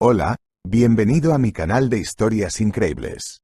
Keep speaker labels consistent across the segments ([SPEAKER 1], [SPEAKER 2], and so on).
[SPEAKER 1] Hola, bienvenido a mi canal de historias increíbles.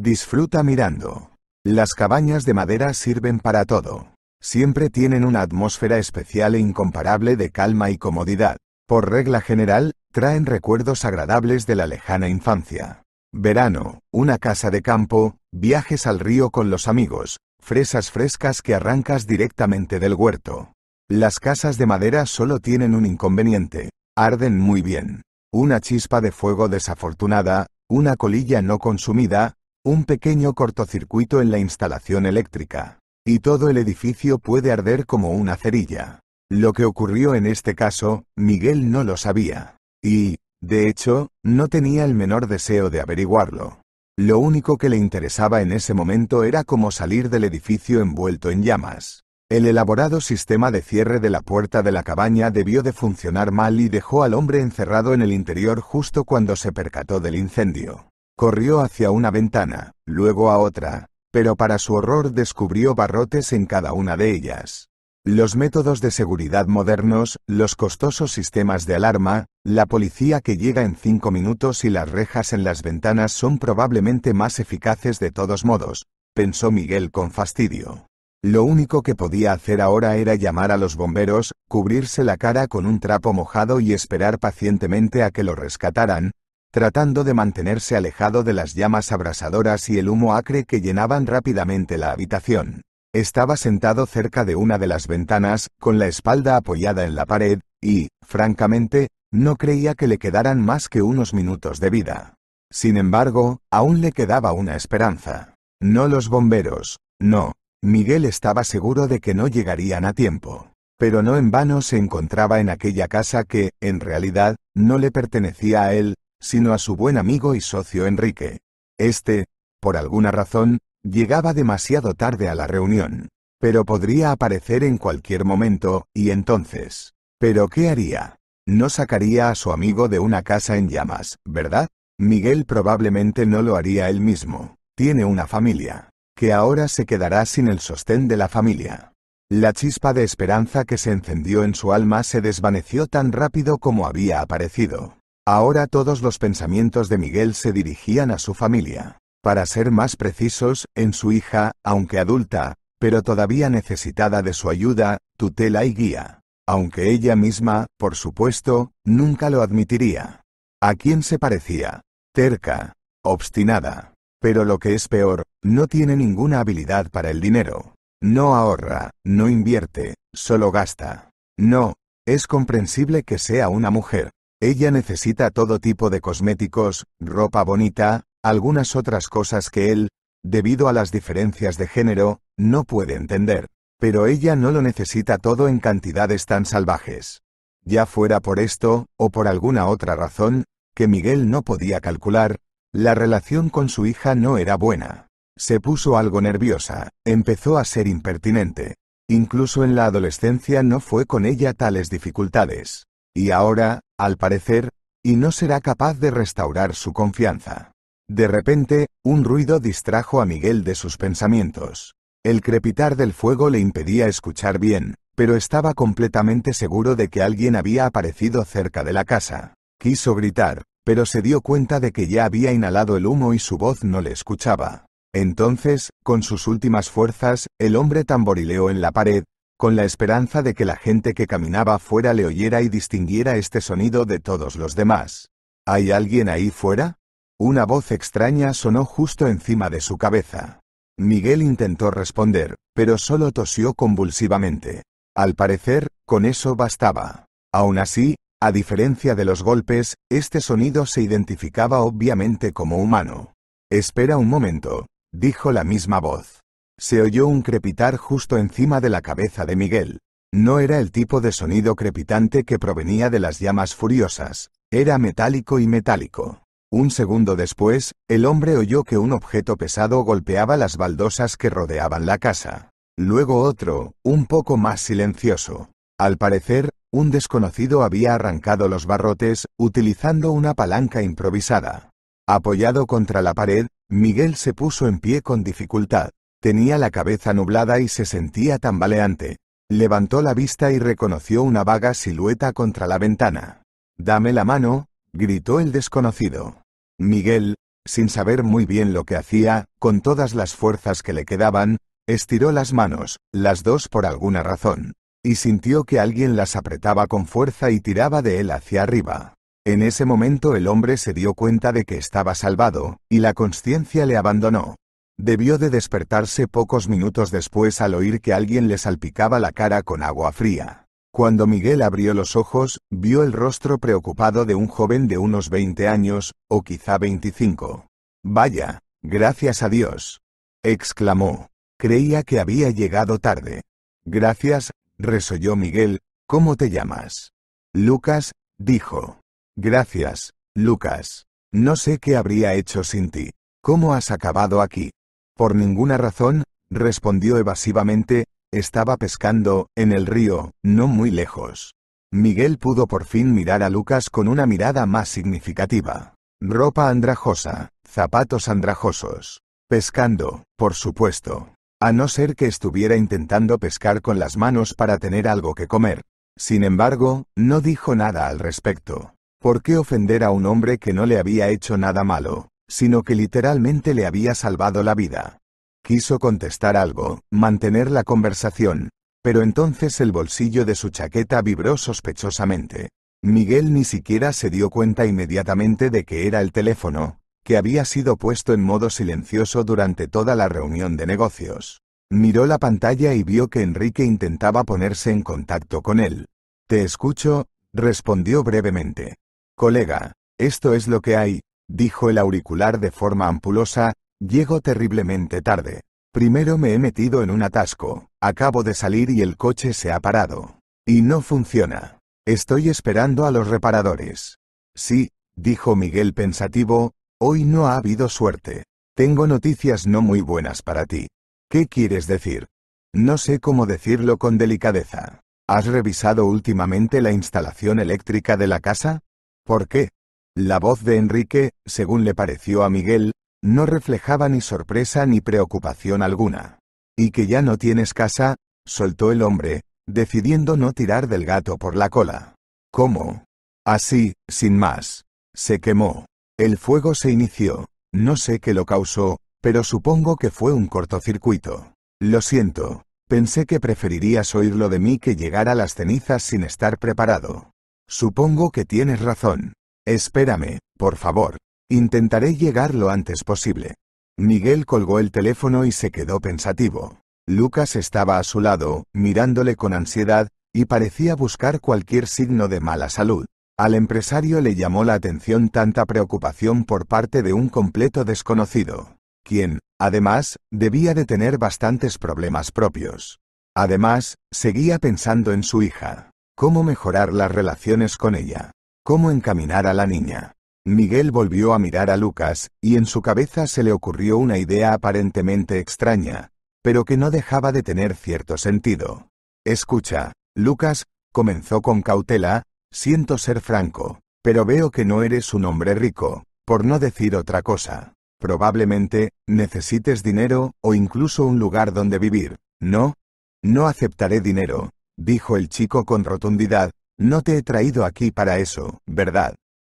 [SPEAKER 1] Disfruta mirando. Las cabañas de madera sirven para todo. Siempre tienen una atmósfera especial e incomparable de calma y comodidad. Por regla general, traen recuerdos agradables de la lejana infancia. Verano, una casa de campo, viajes al río con los amigos, fresas frescas que arrancas directamente del huerto. Las casas de madera solo tienen un inconveniente, arden muy bien una chispa de fuego desafortunada, una colilla no consumida, un pequeño cortocircuito en la instalación eléctrica. Y todo el edificio puede arder como una cerilla. Lo que ocurrió en este caso, Miguel no lo sabía. Y, de hecho, no tenía el menor deseo de averiguarlo. Lo único que le interesaba en ese momento era cómo salir del edificio envuelto en llamas. El elaborado sistema de cierre de la puerta de la cabaña debió de funcionar mal y dejó al hombre encerrado en el interior justo cuando se percató del incendio. Corrió hacia una ventana, luego a otra, pero para su horror descubrió barrotes en cada una de ellas. Los métodos de seguridad modernos, los costosos sistemas de alarma, la policía que llega en cinco minutos y las rejas en las ventanas son probablemente más eficaces de todos modos, pensó Miguel con fastidio. Lo único que podía hacer ahora era llamar a los bomberos, cubrirse la cara con un trapo mojado y esperar pacientemente a que lo rescataran, tratando de mantenerse alejado de las llamas abrasadoras y el humo acre que llenaban rápidamente la habitación. Estaba sentado cerca de una de las ventanas, con la espalda apoyada en la pared, y, francamente, no creía que le quedaran más que unos minutos de vida. Sin embargo, aún le quedaba una esperanza. No los bomberos, no, Miguel estaba seguro de que no llegarían a tiempo. Pero no en vano se encontraba en aquella casa que, en realidad, no le pertenecía a él, sino a su buen amigo y socio Enrique. Este, por alguna razón, llegaba demasiado tarde a la reunión. Pero podría aparecer en cualquier momento, y entonces. ¿Pero qué haría? No sacaría a su amigo de una casa en llamas, ¿verdad? Miguel probablemente no lo haría él mismo. Tiene una familia que ahora se quedará sin el sostén de la familia. La chispa de esperanza que se encendió en su alma se desvaneció tan rápido como había aparecido. Ahora todos los pensamientos de Miguel se dirigían a su familia. Para ser más precisos, en su hija, aunque adulta, pero todavía necesitada de su ayuda, tutela y guía. Aunque ella misma, por supuesto, nunca lo admitiría. ¿A quién se parecía? Terca. Obstinada. Pero lo que es peor, no tiene ninguna habilidad para el dinero. No ahorra, no invierte, solo gasta. No, es comprensible que sea una mujer. Ella necesita todo tipo de cosméticos, ropa bonita, algunas otras cosas que él, debido a las diferencias de género, no puede entender. Pero ella no lo necesita todo en cantidades tan salvajes. Ya fuera por esto, o por alguna otra razón, que Miguel no podía calcular, la relación con su hija no era buena. Se puso algo nerviosa, empezó a ser impertinente. Incluso en la adolescencia no fue con ella tales dificultades. Y ahora, al parecer, y no será capaz de restaurar su confianza. De repente, un ruido distrajo a Miguel de sus pensamientos. El crepitar del fuego le impedía escuchar bien, pero estaba completamente seguro de que alguien había aparecido cerca de la casa. Quiso gritar, pero se dio cuenta de que ya había inhalado el humo y su voz no le escuchaba. Entonces, con sus últimas fuerzas, el hombre tamborileó en la pared, con la esperanza de que la gente que caminaba fuera le oyera y distinguiera este sonido de todos los demás. ¿Hay alguien ahí fuera? Una voz extraña sonó justo encima de su cabeza. Miguel intentó responder, pero solo tosió convulsivamente. Al parecer, con eso bastaba. Aún así, a diferencia de los golpes, este sonido se identificaba obviamente como humano. Espera un momento, dijo la misma voz. Se oyó un crepitar justo encima de la cabeza de Miguel. No era el tipo de sonido crepitante que provenía de las llamas furiosas, era metálico y metálico. Un segundo después, el hombre oyó que un objeto pesado golpeaba las baldosas que rodeaban la casa. Luego otro, un poco más silencioso. Al parecer, un desconocido había arrancado los barrotes, utilizando una palanca improvisada. Apoyado contra la pared, Miguel se puso en pie con dificultad. Tenía la cabeza nublada y se sentía tambaleante. Levantó la vista y reconoció una vaga silueta contra la ventana. Dame la mano, gritó el desconocido. Miguel, sin saber muy bien lo que hacía, con todas las fuerzas que le quedaban, estiró las manos, las dos por alguna razón, y sintió que alguien las apretaba con fuerza y tiraba de él hacia arriba. En ese momento el hombre se dio cuenta de que estaba salvado, y la conciencia le abandonó. Debió de despertarse pocos minutos después al oír que alguien le salpicaba la cara con agua fría. Cuando Miguel abrió los ojos, vio el rostro preocupado de un joven de unos 20 años, o quizá 25. Vaya, gracias a Dios. exclamó. Creía que había llegado tarde. Gracias, resolló Miguel, ¿cómo te llamas? Lucas, dijo. Gracias, Lucas. No sé qué habría hecho sin ti. ¿Cómo has acabado aquí? Por ninguna razón, respondió evasivamente, estaba pescando, en el río, no muy lejos. Miguel pudo por fin mirar a Lucas con una mirada más significativa. Ropa andrajosa, zapatos andrajosos. Pescando, por supuesto. A no ser que estuviera intentando pescar con las manos para tener algo que comer. Sin embargo, no dijo nada al respecto. ¿Por qué ofender a un hombre que no le había hecho nada malo, sino que literalmente le había salvado la vida? Quiso contestar algo, mantener la conversación, pero entonces el bolsillo de su chaqueta vibró sospechosamente. Miguel ni siquiera se dio cuenta inmediatamente de que era el teléfono, que había sido puesto en modo silencioso durante toda la reunión de negocios. Miró la pantalla y vio que Enrique intentaba ponerse en contacto con él. Te escucho, respondió brevemente. Colega, esto es lo que hay, dijo el auricular de forma ampulosa, llego terriblemente tarde. Primero me he metido en un atasco, acabo de salir y el coche se ha parado. Y no funciona. Estoy esperando a los reparadores. Sí, dijo Miguel pensativo, hoy no ha habido suerte. Tengo noticias no muy buenas para ti. ¿Qué quieres decir? No sé cómo decirlo con delicadeza. ¿Has revisado últimamente la instalación eléctrica de la casa? ¿Por qué? La voz de Enrique, según le pareció a Miguel, no reflejaba ni sorpresa ni preocupación alguna. ¿Y que ya no tienes casa? soltó el hombre, decidiendo no tirar del gato por la cola. ¿Cómo? Así, sin más. Se quemó. El fuego se inició. No sé qué lo causó, pero supongo que fue un cortocircuito. Lo siento. Pensé que preferirías oírlo de mí que llegar a las cenizas sin estar preparado. Supongo que tienes razón. Espérame, por favor. Intentaré llegar lo antes posible. Miguel colgó el teléfono y se quedó pensativo. Lucas estaba a su lado, mirándole con ansiedad, y parecía buscar cualquier signo de mala salud. Al empresario le llamó la atención tanta preocupación por parte de un completo desconocido, quien, además, debía de tener bastantes problemas propios. Además, seguía pensando en su hija cómo mejorar las relaciones con ella, cómo encaminar a la niña. Miguel volvió a mirar a Lucas, y en su cabeza se le ocurrió una idea aparentemente extraña, pero que no dejaba de tener cierto sentido. Escucha, Lucas, comenzó con cautela, siento ser franco, pero veo que no eres un hombre rico, por no decir otra cosa. Probablemente, necesites dinero, o incluso un lugar donde vivir, ¿no? No aceptaré dinero, dijo el chico con rotundidad, no te he traído aquí para eso, ¿verdad?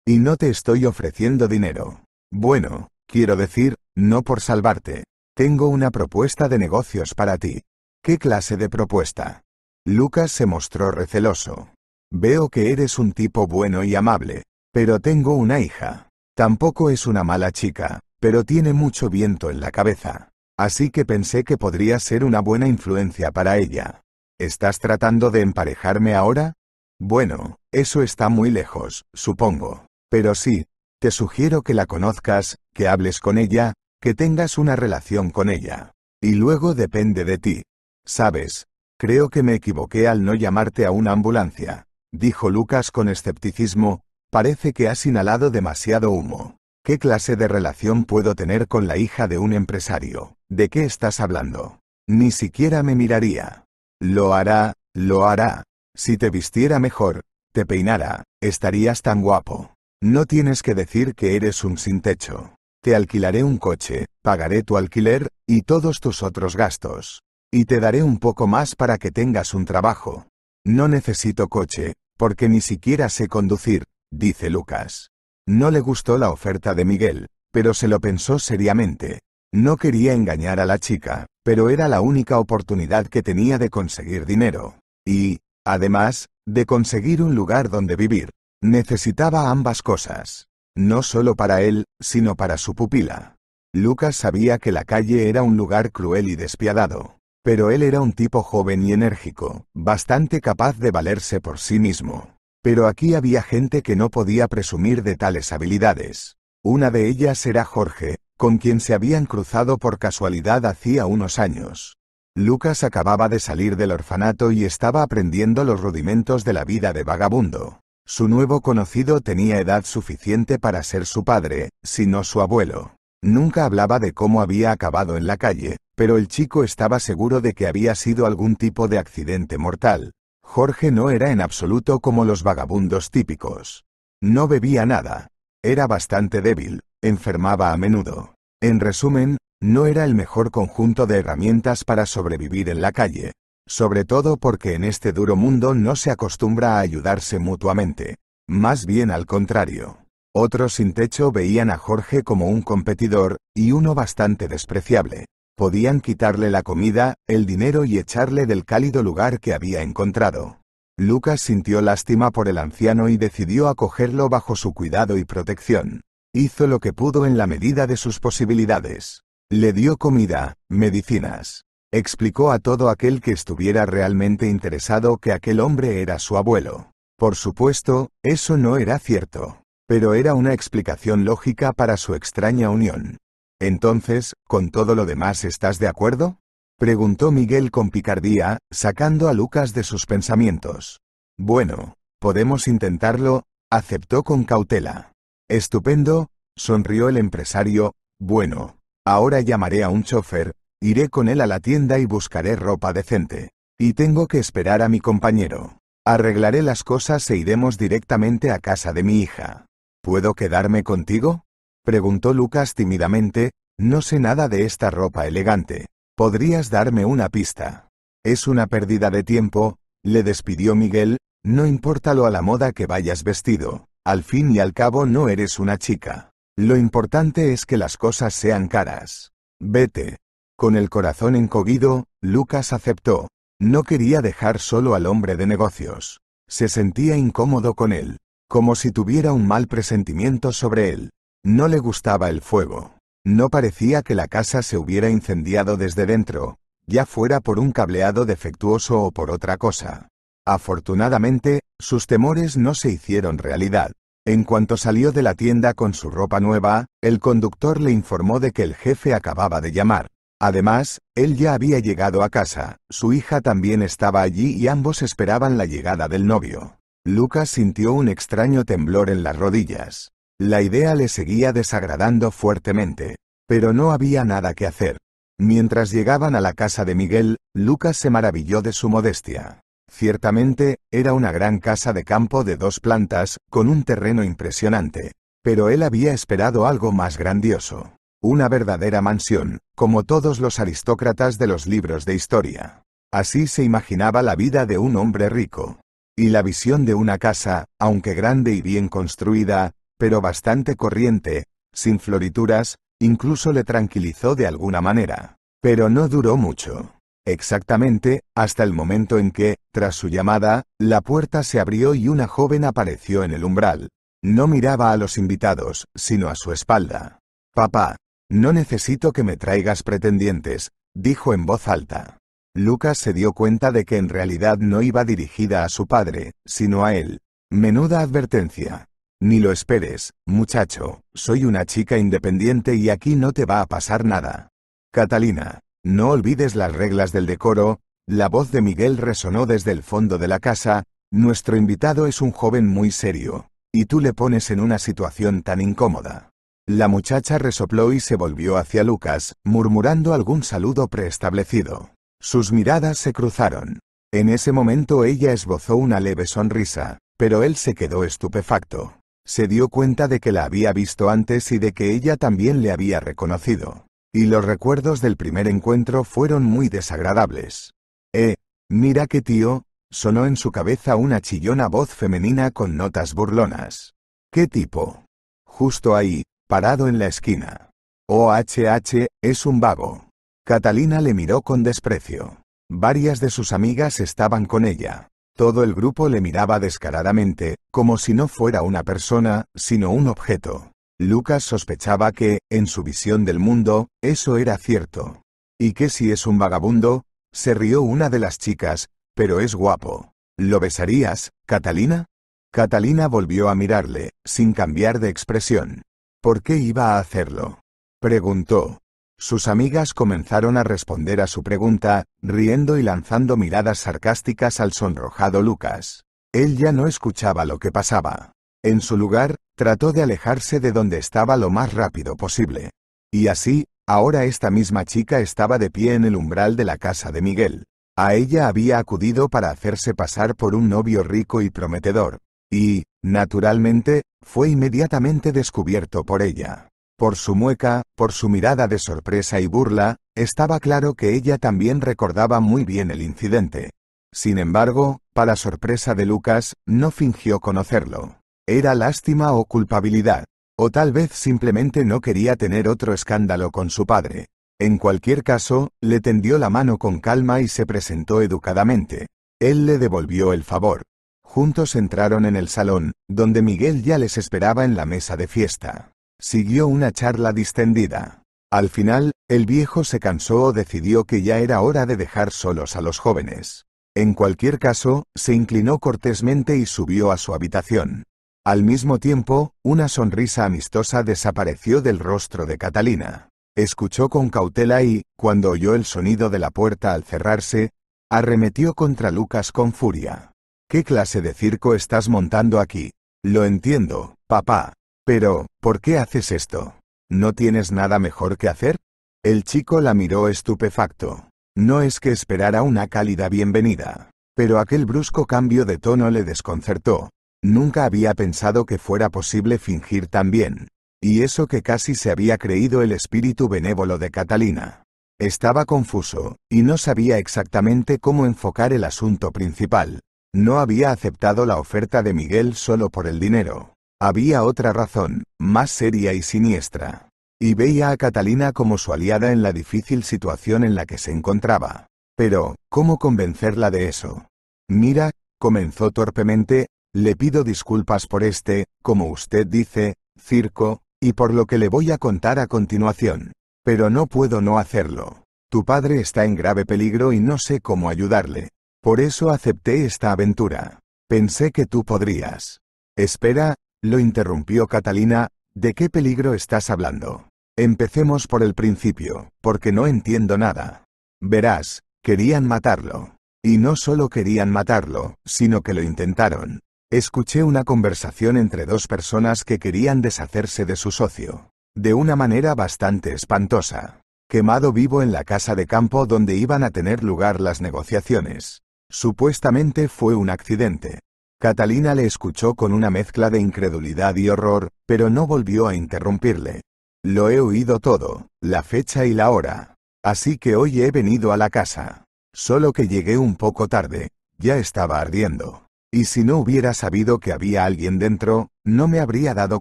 [SPEAKER 1] Y no te estoy ofreciendo dinero. Bueno, quiero decir, no por salvarte. Tengo una propuesta de negocios para ti. ¿Qué clase de propuesta? Lucas se mostró receloso. Veo que eres un tipo bueno y amable, pero tengo una hija. Tampoco es una mala chica, pero tiene mucho viento en la cabeza. Así que pensé que podría ser una buena influencia para ella. ¿Estás tratando de emparejarme ahora? Bueno, eso está muy lejos, supongo. Pero sí, te sugiero que la conozcas, que hables con ella, que tengas una relación con ella. Y luego depende de ti. Sabes, creo que me equivoqué al no llamarte a una ambulancia, dijo Lucas con escepticismo, parece que has inhalado demasiado humo. ¿Qué clase de relación puedo tener con la hija de un empresario? ¿De qué estás hablando? Ni siquiera me miraría. Lo hará, lo hará. Si te vistiera mejor, te peinara, estarías tan guapo. No tienes que decir que eres un sin techo. Te alquilaré un coche, pagaré tu alquiler, y todos tus otros gastos. Y te daré un poco más para que tengas un trabajo. No necesito coche, porque ni siquiera sé conducir, dice Lucas. No le gustó la oferta de Miguel, pero se lo pensó seriamente. No quería engañar a la chica, pero era la única oportunidad que tenía de conseguir dinero. Y, además, de conseguir un lugar donde vivir. Necesitaba ambas cosas. No solo para él, sino para su pupila. Lucas sabía que la calle era un lugar cruel y despiadado. Pero él era un tipo joven y enérgico, bastante capaz de valerse por sí mismo. Pero aquí había gente que no podía presumir de tales habilidades. Una de ellas era Jorge, con quien se habían cruzado por casualidad hacía unos años. Lucas acababa de salir del orfanato y estaba aprendiendo los rudimentos de la vida de vagabundo. Su nuevo conocido tenía edad suficiente para ser su padre, si no su abuelo. Nunca hablaba de cómo había acabado en la calle, pero el chico estaba seguro de que había sido algún tipo de accidente mortal. Jorge no era en absoluto como los vagabundos típicos. No bebía nada. Era bastante débil, enfermaba a menudo. En resumen, no era el mejor conjunto de herramientas para sobrevivir en la calle, sobre todo porque en este duro mundo no se acostumbra a ayudarse mutuamente, más bien al contrario. Otros sin techo veían a Jorge como un competidor, y uno bastante despreciable. Podían quitarle la comida, el dinero y echarle del cálido lugar que había encontrado. Lucas sintió lástima por el anciano y decidió acogerlo bajo su cuidado y protección. Hizo lo que pudo en la medida de sus posibilidades. Le dio comida, medicinas. Explicó a todo aquel que estuviera realmente interesado que aquel hombre era su abuelo. Por supuesto, eso no era cierto. Pero era una explicación lógica para su extraña unión. Entonces, ¿con todo lo demás estás de acuerdo? Preguntó Miguel con picardía, sacando a Lucas de sus pensamientos. Bueno, podemos intentarlo, aceptó con cautela. Estupendo, sonrió el empresario, bueno, ahora llamaré a un chofer, iré con él a la tienda y buscaré ropa decente. Y tengo que esperar a mi compañero. Arreglaré las cosas e iremos directamente a casa de mi hija. ¿Puedo quedarme contigo? preguntó Lucas tímidamente, no sé nada de esta ropa elegante. ¿Podrías darme una pista? Es una pérdida de tiempo, le despidió Miguel, no importa lo a la moda que vayas vestido. Al fin y al cabo no eres una chica. Lo importante es que las cosas sean caras. Vete. Con el corazón encogido, Lucas aceptó. No quería dejar solo al hombre de negocios. Se sentía incómodo con él, como si tuviera un mal presentimiento sobre él. No le gustaba el fuego. No parecía que la casa se hubiera incendiado desde dentro, ya fuera por un cableado defectuoso o por otra cosa. Afortunadamente, sus temores no se hicieron realidad. En cuanto salió de la tienda con su ropa nueva, el conductor le informó de que el jefe acababa de llamar. Además, él ya había llegado a casa, su hija también estaba allí y ambos esperaban la llegada del novio. Lucas sintió un extraño temblor en las rodillas. La idea le seguía desagradando fuertemente. Pero no había nada que hacer. Mientras llegaban a la casa de Miguel, Lucas se maravilló de su modestia. Ciertamente, era una gran casa de campo de dos plantas, con un terreno impresionante. Pero él había esperado algo más grandioso. Una verdadera mansión, como todos los aristócratas de los libros de historia. Así se imaginaba la vida de un hombre rico. Y la visión de una casa, aunque grande y bien construida, pero bastante corriente, sin florituras, incluso le tranquilizó de alguna manera. Pero no duró mucho. Exactamente, hasta el momento en que, tras su llamada, la puerta se abrió y una joven apareció en el umbral. No miraba a los invitados, sino a su espalda. Papá, no necesito que me traigas pretendientes, dijo en voz alta. Lucas se dio cuenta de que en realidad no iba dirigida a su padre, sino a él. Menuda advertencia. Ni lo esperes, muchacho, soy una chica independiente y aquí no te va a pasar nada. Catalina, no olvides las reglas del decoro, la voz de Miguel resonó desde el fondo de la casa, nuestro invitado es un joven muy serio, y tú le pones en una situación tan incómoda. La muchacha resopló y se volvió hacia Lucas, murmurando algún saludo preestablecido. Sus miradas se cruzaron. En ese momento ella esbozó una leve sonrisa, pero él se quedó estupefacto. Se dio cuenta de que la había visto antes y de que ella también le había reconocido. Y los recuerdos del primer encuentro fueron muy desagradables. Eh, mira qué tío, sonó en su cabeza una chillona voz femenina con notas burlonas. ¿Qué tipo? Justo ahí, parado en la esquina. OHH, es un vago. Catalina le miró con desprecio. Varias de sus amigas estaban con ella. Todo el grupo le miraba descaradamente, como si no fuera una persona, sino un objeto. Lucas sospechaba que, en su visión del mundo, eso era cierto. Y que si es un vagabundo, se rió una de las chicas, pero es guapo. ¿Lo besarías, Catalina? Catalina volvió a mirarle, sin cambiar de expresión. ¿Por qué iba a hacerlo? Preguntó. Sus amigas comenzaron a responder a su pregunta, riendo y lanzando miradas sarcásticas al sonrojado Lucas. Él ya no escuchaba lo que pasaba. En su lugar, trató de alejarse de donde estaba lo más rápido posible. Y así, ahora esta misma chica estaba de pie en el umbral de la casa de Miguel. A ella había acudido para hacerse pasar por un novio rico y prometedor. Y, naturalmente, fue inmediatamente descubierto por ella. Por su mueca, por su mirada de sorpresa y burla, estaba claro que ella también recordaba muy bien el incidente. Sin embargo, para sorpresa de Lucas, no fingió conocerlo. Era lástima o culpabilidad. O tal vez simplemente no quería tener otro escándalo con su padre. En cualquier caso, le tendió la mano con calma y se presentó educadamente. Él le devolvió el favor. Juntos entraron en el salón, donde Miguel ya les esperaba en la mesa de fiesta. Siguió una charla distendida. Al final, el viejo se cansó o decidió que ya era hora de dejar solos a los jóvenes. En cualquier caso, se inclinó cortésmente y subió a su habitación. Al mismo tiempo, una sonrisa amistosa desapareció del rostro de Catalina. Escuchó con cautela y, cuando oyó el sonido de la puerta al cerrarse, arremetió contra Lucas con furia. ¿Qué clase de circo estás montando aquí? Lo entiendo, papá. Pero, ¿por qué haces esto? ¿No tienes nada mejor que hacer? El chico la miró estupefacto. No es que esperara una cálida bienvenida. Pero aquel brusco cambio de tono le desconcertó, Nunca había pensado que fuera posible fingir tan bien. Y eso que casi se había creído el espíritu benévolo de Catalina. Estaba confuso, y no sabía exactamente cómo enfocar el asunto principal. No había aceptado la oferta de Miguel solo por el dinero. Había otra razón, más seria y siniestra. Y veía a Catalina como su aliada en la difícil situación en la que se encontraba. Pero, ¿cómo convencerla de eso? Mira, comenzó torpemente, le pido disculpas por este, como usted dice, circo, y por lo que le voy a contar a continuación. Pero no puedo no hacerlo. Tu padre está en grave peligro y no sé cómo ayudarle. Por eso acepté esta aventura. Pensé que tú podrías. Espera, lo interrumpió Catalina, ¿de qué peligro estás hablando? Empecemos por el principio, porque no entiendo nada. Verás, querían matarlo. Y no solo querían matarlo, sino que lo intentaron. Escuché una conversación entre dos personas que querían deshacerse de su socio. De una manera bastante espantosa. Quemado vivo en la casa de campo donde iban a tener lugar las negociaciones. Supuestamente fue un accidente. Catalina le escuchó con una mezcla de incredulidad y horror, pero no volvió a interrumpirle. Lo he oído todo, la fecha y la hora. Así que hoy he venido a la casa. Solo que llegué un poco tarde, ya estaba ardiendo. Y si no hubiera sabido que había alguien dentro, no me habría dado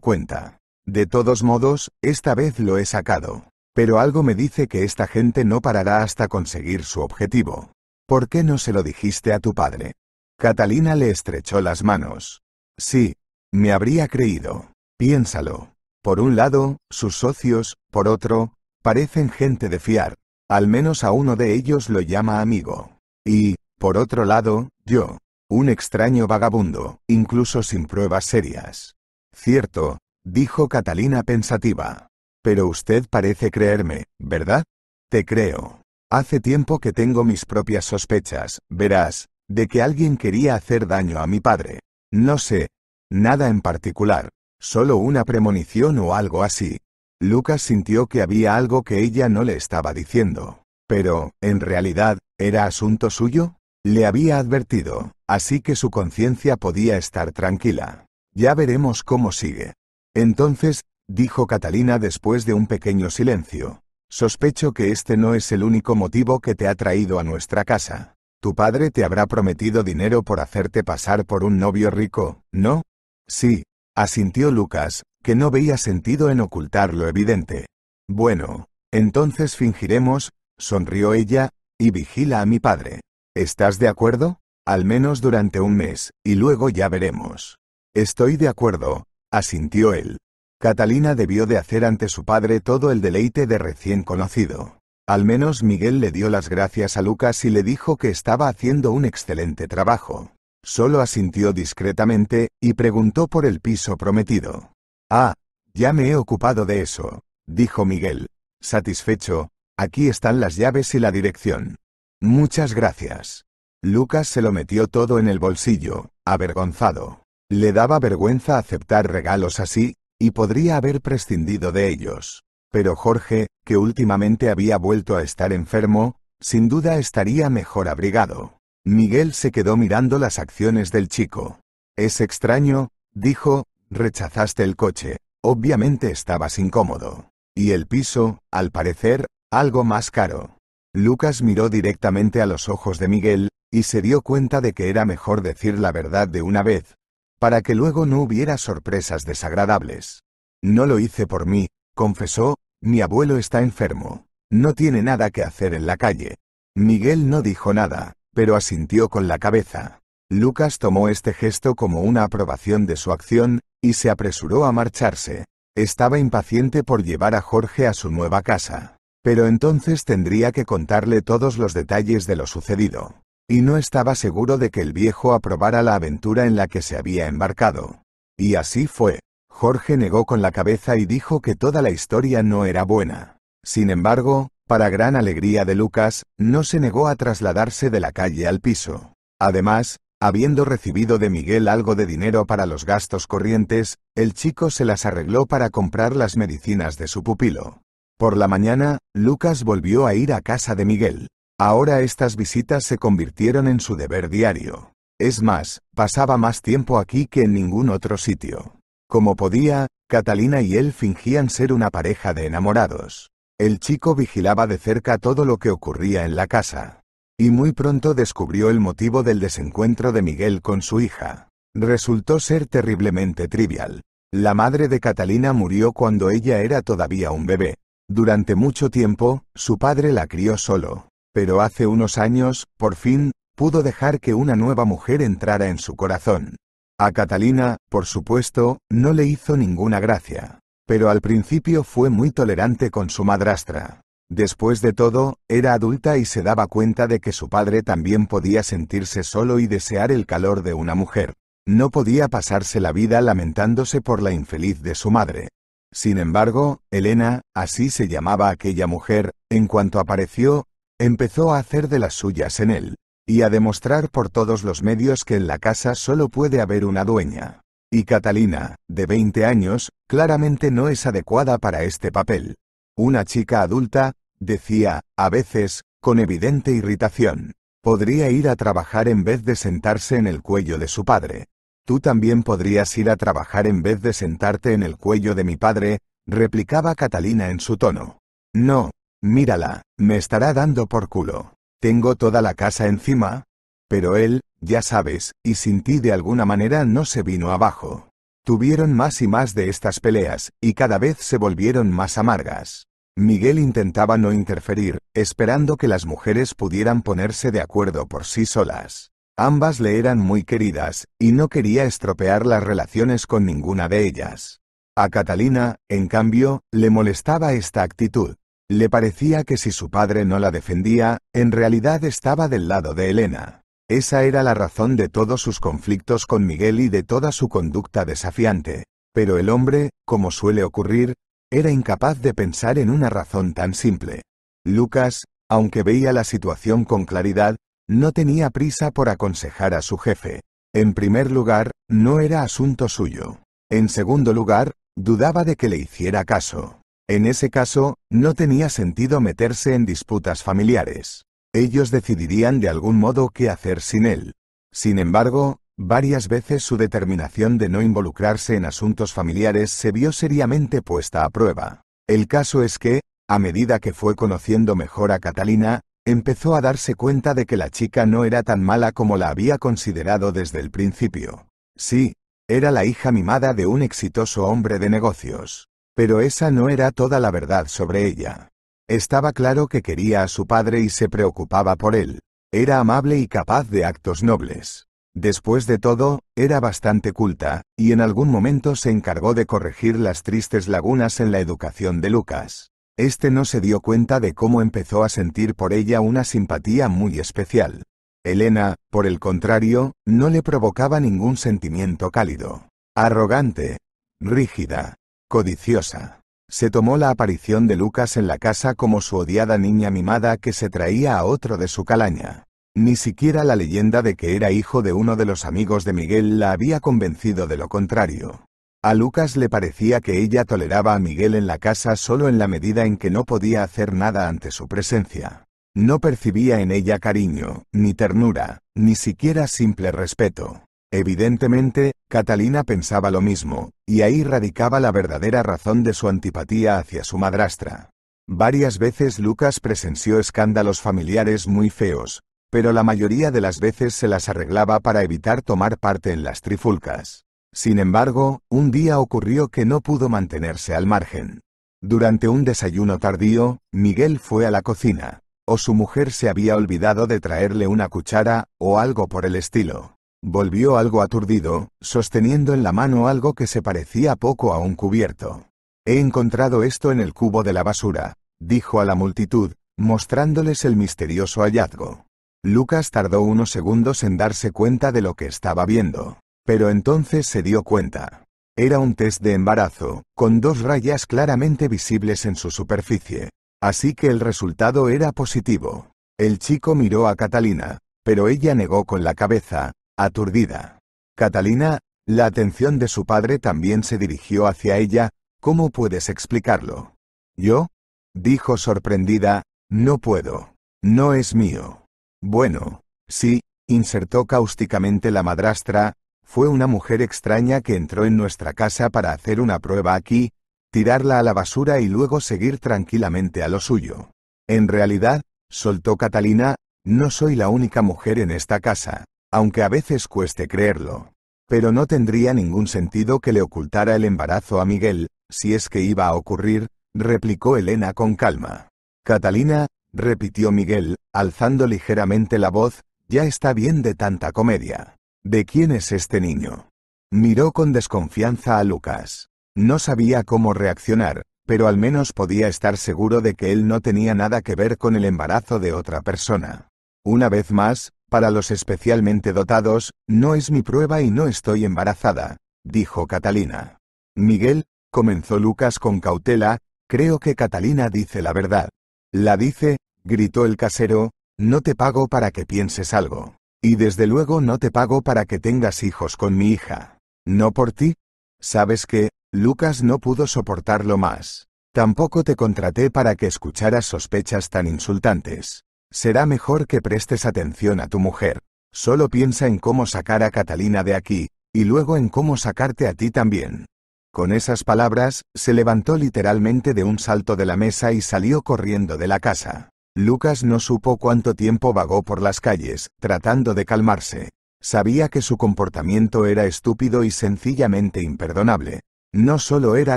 [SPEAKER 1] cuenta. De todos modos, esta vez lo he sacado. Pero algo me dice que esta gente no parará hasta conseguir su objetivo. ¿Por qué no se lo dijiste a tu padre? Catalina le estrechó las manos. Sí, me habría creído. Piénsalo. Por un lado, sus socios, por otro, parecen gente de fiar. Al menos a uno de ellos lo llama amigo. Y, por otro lado, yo. Un extraño vagabundo, incluso sin pruebas serias. Cierto, dijo Catalina pensativa. Pero usted parece creerme, ¿verdad? Te creo. Hace tiempo que tengo mis propias sospechas, verás, de que alguien quería hacer daño a mi padre. No sé. Nada en particular, solo una premonición o algo así. Lucas sintió que había algo que ella no le estaba diciendo. Pero, en realidad, ¿era asunto suyo? Le había advertido, así que su conciencia podía estar tranquila. Ya veremos cómo sigue. Entonces, dijo Catalina después de un pequeño silencio, sospecho que este no es el único motivo que te ha traído a nuestra casa. Tu padre te habrá prometido dinero por hacerte pasar por un novio rico, ¿no? Sí, asintió Lucas, que no veía sentido en ocultar lo evidente. Bueno, entonces fingiremos, sonrió ella, y vigila a mi padre. ¿Estás de acuerdo? Al menos durante un mes, y luego ya veremos. Estoy de acuerdo, asintió él. Catalina debió de hacer ante su padre todo el deleite de recién conocido. Al menos Miguel le dio las gracias a Lucas y le dijo que estaba haciendo un excelente trabajo. Solo asintió discretamente, y preguntó por el piso prometido. Ah, ya me he ocupado de eso, dijo Miguel. Satisfecho, aquí están las llaves y la dirección. Muchas gracias. Lucas se lo metió todo en el bolsillo, avergonzado. Le daba vergüenza aceptar regalos así, y podría haber prescindido de ellos. Pero Jorge, que últimamente había vuelto a estar enfermo, sin duda estaría mejor abrigado. Miguel se quedó mirando las acciones del chico. Es extraño, dijo, rechazaste el coche, obviamente estabas incómodo. Y el piso, al parecer, algo más caro. Lucas miró directamente a los ojos de Miguel, y se dio cuenta de que era mejor decir la verdad de una vez, para que luego no hubiera sorpresas desagradables. No lo hice por mí, confesó, mi abuelo está enfermo, no tiene nada que hacer en la calle. Miguel no dijo nada, pero asintió con la cabeza. Lucas tomó este gesto como una aprobación de su acción, y se apresuró a marcharse. Estaba impaciente por llevar a Jorge a su nueva casa. Pero entonces tendría que contarle todos los detalles de lo sucedido. Y no estaba seguro de que el viejo aprobara la aventura en la que se había embarcado. Y así fue. Jorge negó con la cabeza y dijo que toda la historia no era buena. Sin embargo, para gran alegría de Lucas, no se negó a trasladarse de la calle al piso. Además, habiendo recibido de Miguel algo de dinero para los gastos corrientes, el chico se las arregló para comprar las medicinas de su pupilo. Por la mañana, Lucas volvió a ir a casa de Miguel. Ahora estas visitas se convirtieron en su deber diario. Es más, pasaba más tiempo aquí que en ningún otro sitio. Como podía, Catalina y él fingían ser una pareja de enamorados. El chico vigilaba de cerca todo lo que ocurría en la casa. Y muy pronto descubrió el motivo del desencuentro de Miguel con su hija. Resultó ser terriblemente trivial. La madre de Catalina murió cuando ella era todavía un bebé. Durante mucho tiempo, su padre la crió solo, pero hace unos años, por fin, pudo dejar que una nueva mujer entrara en su corazón. A Catalina, por supuesto, no le hizo ninguna gracia, pero al principio fue muy tolerante con su madrastra. Después de todo, era adulta y se daba cuenta de que su padre también podía sentirse solo y desear el calor de una mujer. No podía pasarse la vida lamentándose por la infeliz de su madre. Sin embargo, Elena, así se llamaba aquella mujer, en cuanto apareció, empezó a hacer de las suyas en él, y a demostrar por todos los medios que en la casa solo puede haber una dueña. Y Catalina, de 20 años, claramente no es adecuada para este papel. Una chica adulta, decía, a veces, con evidente irritación, podría ir a trabajar en vez de sentarse en el cuello de su padre. Tú también podrías ir a trabajar en vez de sentarte en el cuello de mi padre, replicaba Catalina en su tono. No, mírala, me estará dando por culo. Tengo toda la casa encima. Pero él, ya sabes, y sin ti de alguna manera no se vino abajo. Tuvieron más y más de estas peleas, y cada vez se volvieron más amargas. Miguel intentaba no interferir, esperando que las mujeres pudieran ponerse de acuerdo por sí solas. Ambas le eran muy queridas, y no quería estropear las relaciones con ninguna de ellas. A Catalina, en cambio, le molestaba esta actitud. Le parecía que si su padre no la defendía, en realidad estaba del lado de Elena. Esa era la razón de todos sus conflictos con Miguel y de toda su conducta desafiante. Pero el hombre, como suele ocurrir, era incapaz de pensar en una razón tan simple. Lucas, aunque veía la situación con claridad, no tenía prisa por aconsejar a su jefe. En primer lugar, no era asunto suyo. En segundo lugar, dudaba de que le hiciera caso. En ese caso, no tenía sentido meterse en disputas familiares. Ellos decidirían de algún modo qué hacer sin él. Sin embargo, varias veces su determinación de no involucrarse en asuntos familiares se vio seriamente puesta a prueba. El caso es que, a medida que fue conociendo mejor a Catalina, empezó a darse cuenta de que la chica no era tan mala como la había considerado desde el principio. Sí, era la hija mimada de un exitoso hombre de negocios. Pero esa no era toda la verdad sobre ella. Estaba claro que quería a su padre y se preocupaba por él. Era amable y capaz de actos nobles. Después de todo, era bastante culta, y en algún momento se encargó de corregir las tristes lagunas en la educación de Lucas. Este no se dio cuenta de cómo empezó a sentir por ella una simpatía muy especial. Elena, por el contrario, no le provocaba ningún sentimiento cálido. Arrogante, rígida, codiciosa. Se tomó la aparición de Lucas en la casa como su odiada niña mimada que se traía a otro de su calaña. Ni siquiera la leyenda de que era hijo de uno de los amigos de Miguel la había convencido de lo contrario. A Lucas le parecía que ella toleraba a Miguel en la casa solo en la medida en que no podía hacer nada ante su presencia. No percibía en ella cariño, ni ternura, ni siquiera simple respeto. Evidentemente, Catalina pensaba lo mismo, y ahí radicaba la verdadera razón de su antipatía hacia su madrastra. Varias veces Lucas presenció escándalos familiares muy feos, pero la mayoría de las veces se las arreglaba para evitar tomar parte en las trifulcas. Sin embargo, un día ocurrió que no pudo mantenerse al margen. Durante un desayuno tardío, Miguel fue a la cocina. O su mujer se había olvidado de traerle una cuchara, o algo por el estilo. Volvió algo aturdido, sosteniendo en la mano algo que se parecía poco a un cubierto. He encontrado esto en el cubo de la basura, dijo a la multitud, mostrándoles el misterioso hallazgo. Lucas tardó unos segundos en darse cuenta de lo que estaba viendo. Pero entonces se dio cuenta. Era un test de embarazo, con dos rayas claramente visibles en su superficie. Así que el resultado era positivo. El chico miró a Catalina, pero ella negó con la cabeza, aturdida. Catalina, la atención de su padre también se dirigió hacia ella, ¿cómo puedes explicarlo? ¿Yo? dijo sorprendida, no puedo. No es mío. Bueno, sí, insertó cáusticamente la madrastra, fue una mujer extraña que entró en nuestra casa para hacer una prueba aquí, tirarla a la basura y luego seguir tranquilamente a lo suyo. En realidad, soltó Catalina, no soy la única mujer en esta casa, aunque a veces cueste creerlo. Pero no tendría ningún sentido que le ocultara el embarazo a Miguel, si es que iba a ocurrir, replicó Elena con calma. Catalina, repitió Miguel, alzando ligeramente la voz, ya está bien de tanta comedia. ¿De quién es este niño? Miró con desconfianza a Lucas. No sabía cómo reaccionar, pero al menos podía estar seguro de que él no tenía nada que ver con el embarazo de otra persona. Una vez más, para los especialmente dotados, no es mi prueba y no estoy embarazada, dijo Catalina. Miguel, comenzó Lucas con cautela, creo que Catalina dice la verdad. La dice, gritó el casero, no te pago para que pienses algo. Y desde luego no te pago para que tengas hijos con mi hija. No por ti. Sabes que, Lucas no pudo soportarlo más. Tampoco te contraté para que escucharas sospechas tan insultantes. Será mejor que prestes atención a tu mujer. Solo piensa en cómo sacar a Catalina de aquí, y luego en cómo sacarte a ti también. Con esas palabras, se levantó literalmente de un salto de la mesa y salió corriendo de la casa. Lucas no supo cuánto tiempo vagó por las calles, tratando de calmarse. Sabía que su comportamiento era estúpido y sencillamente imperdonable. No solo era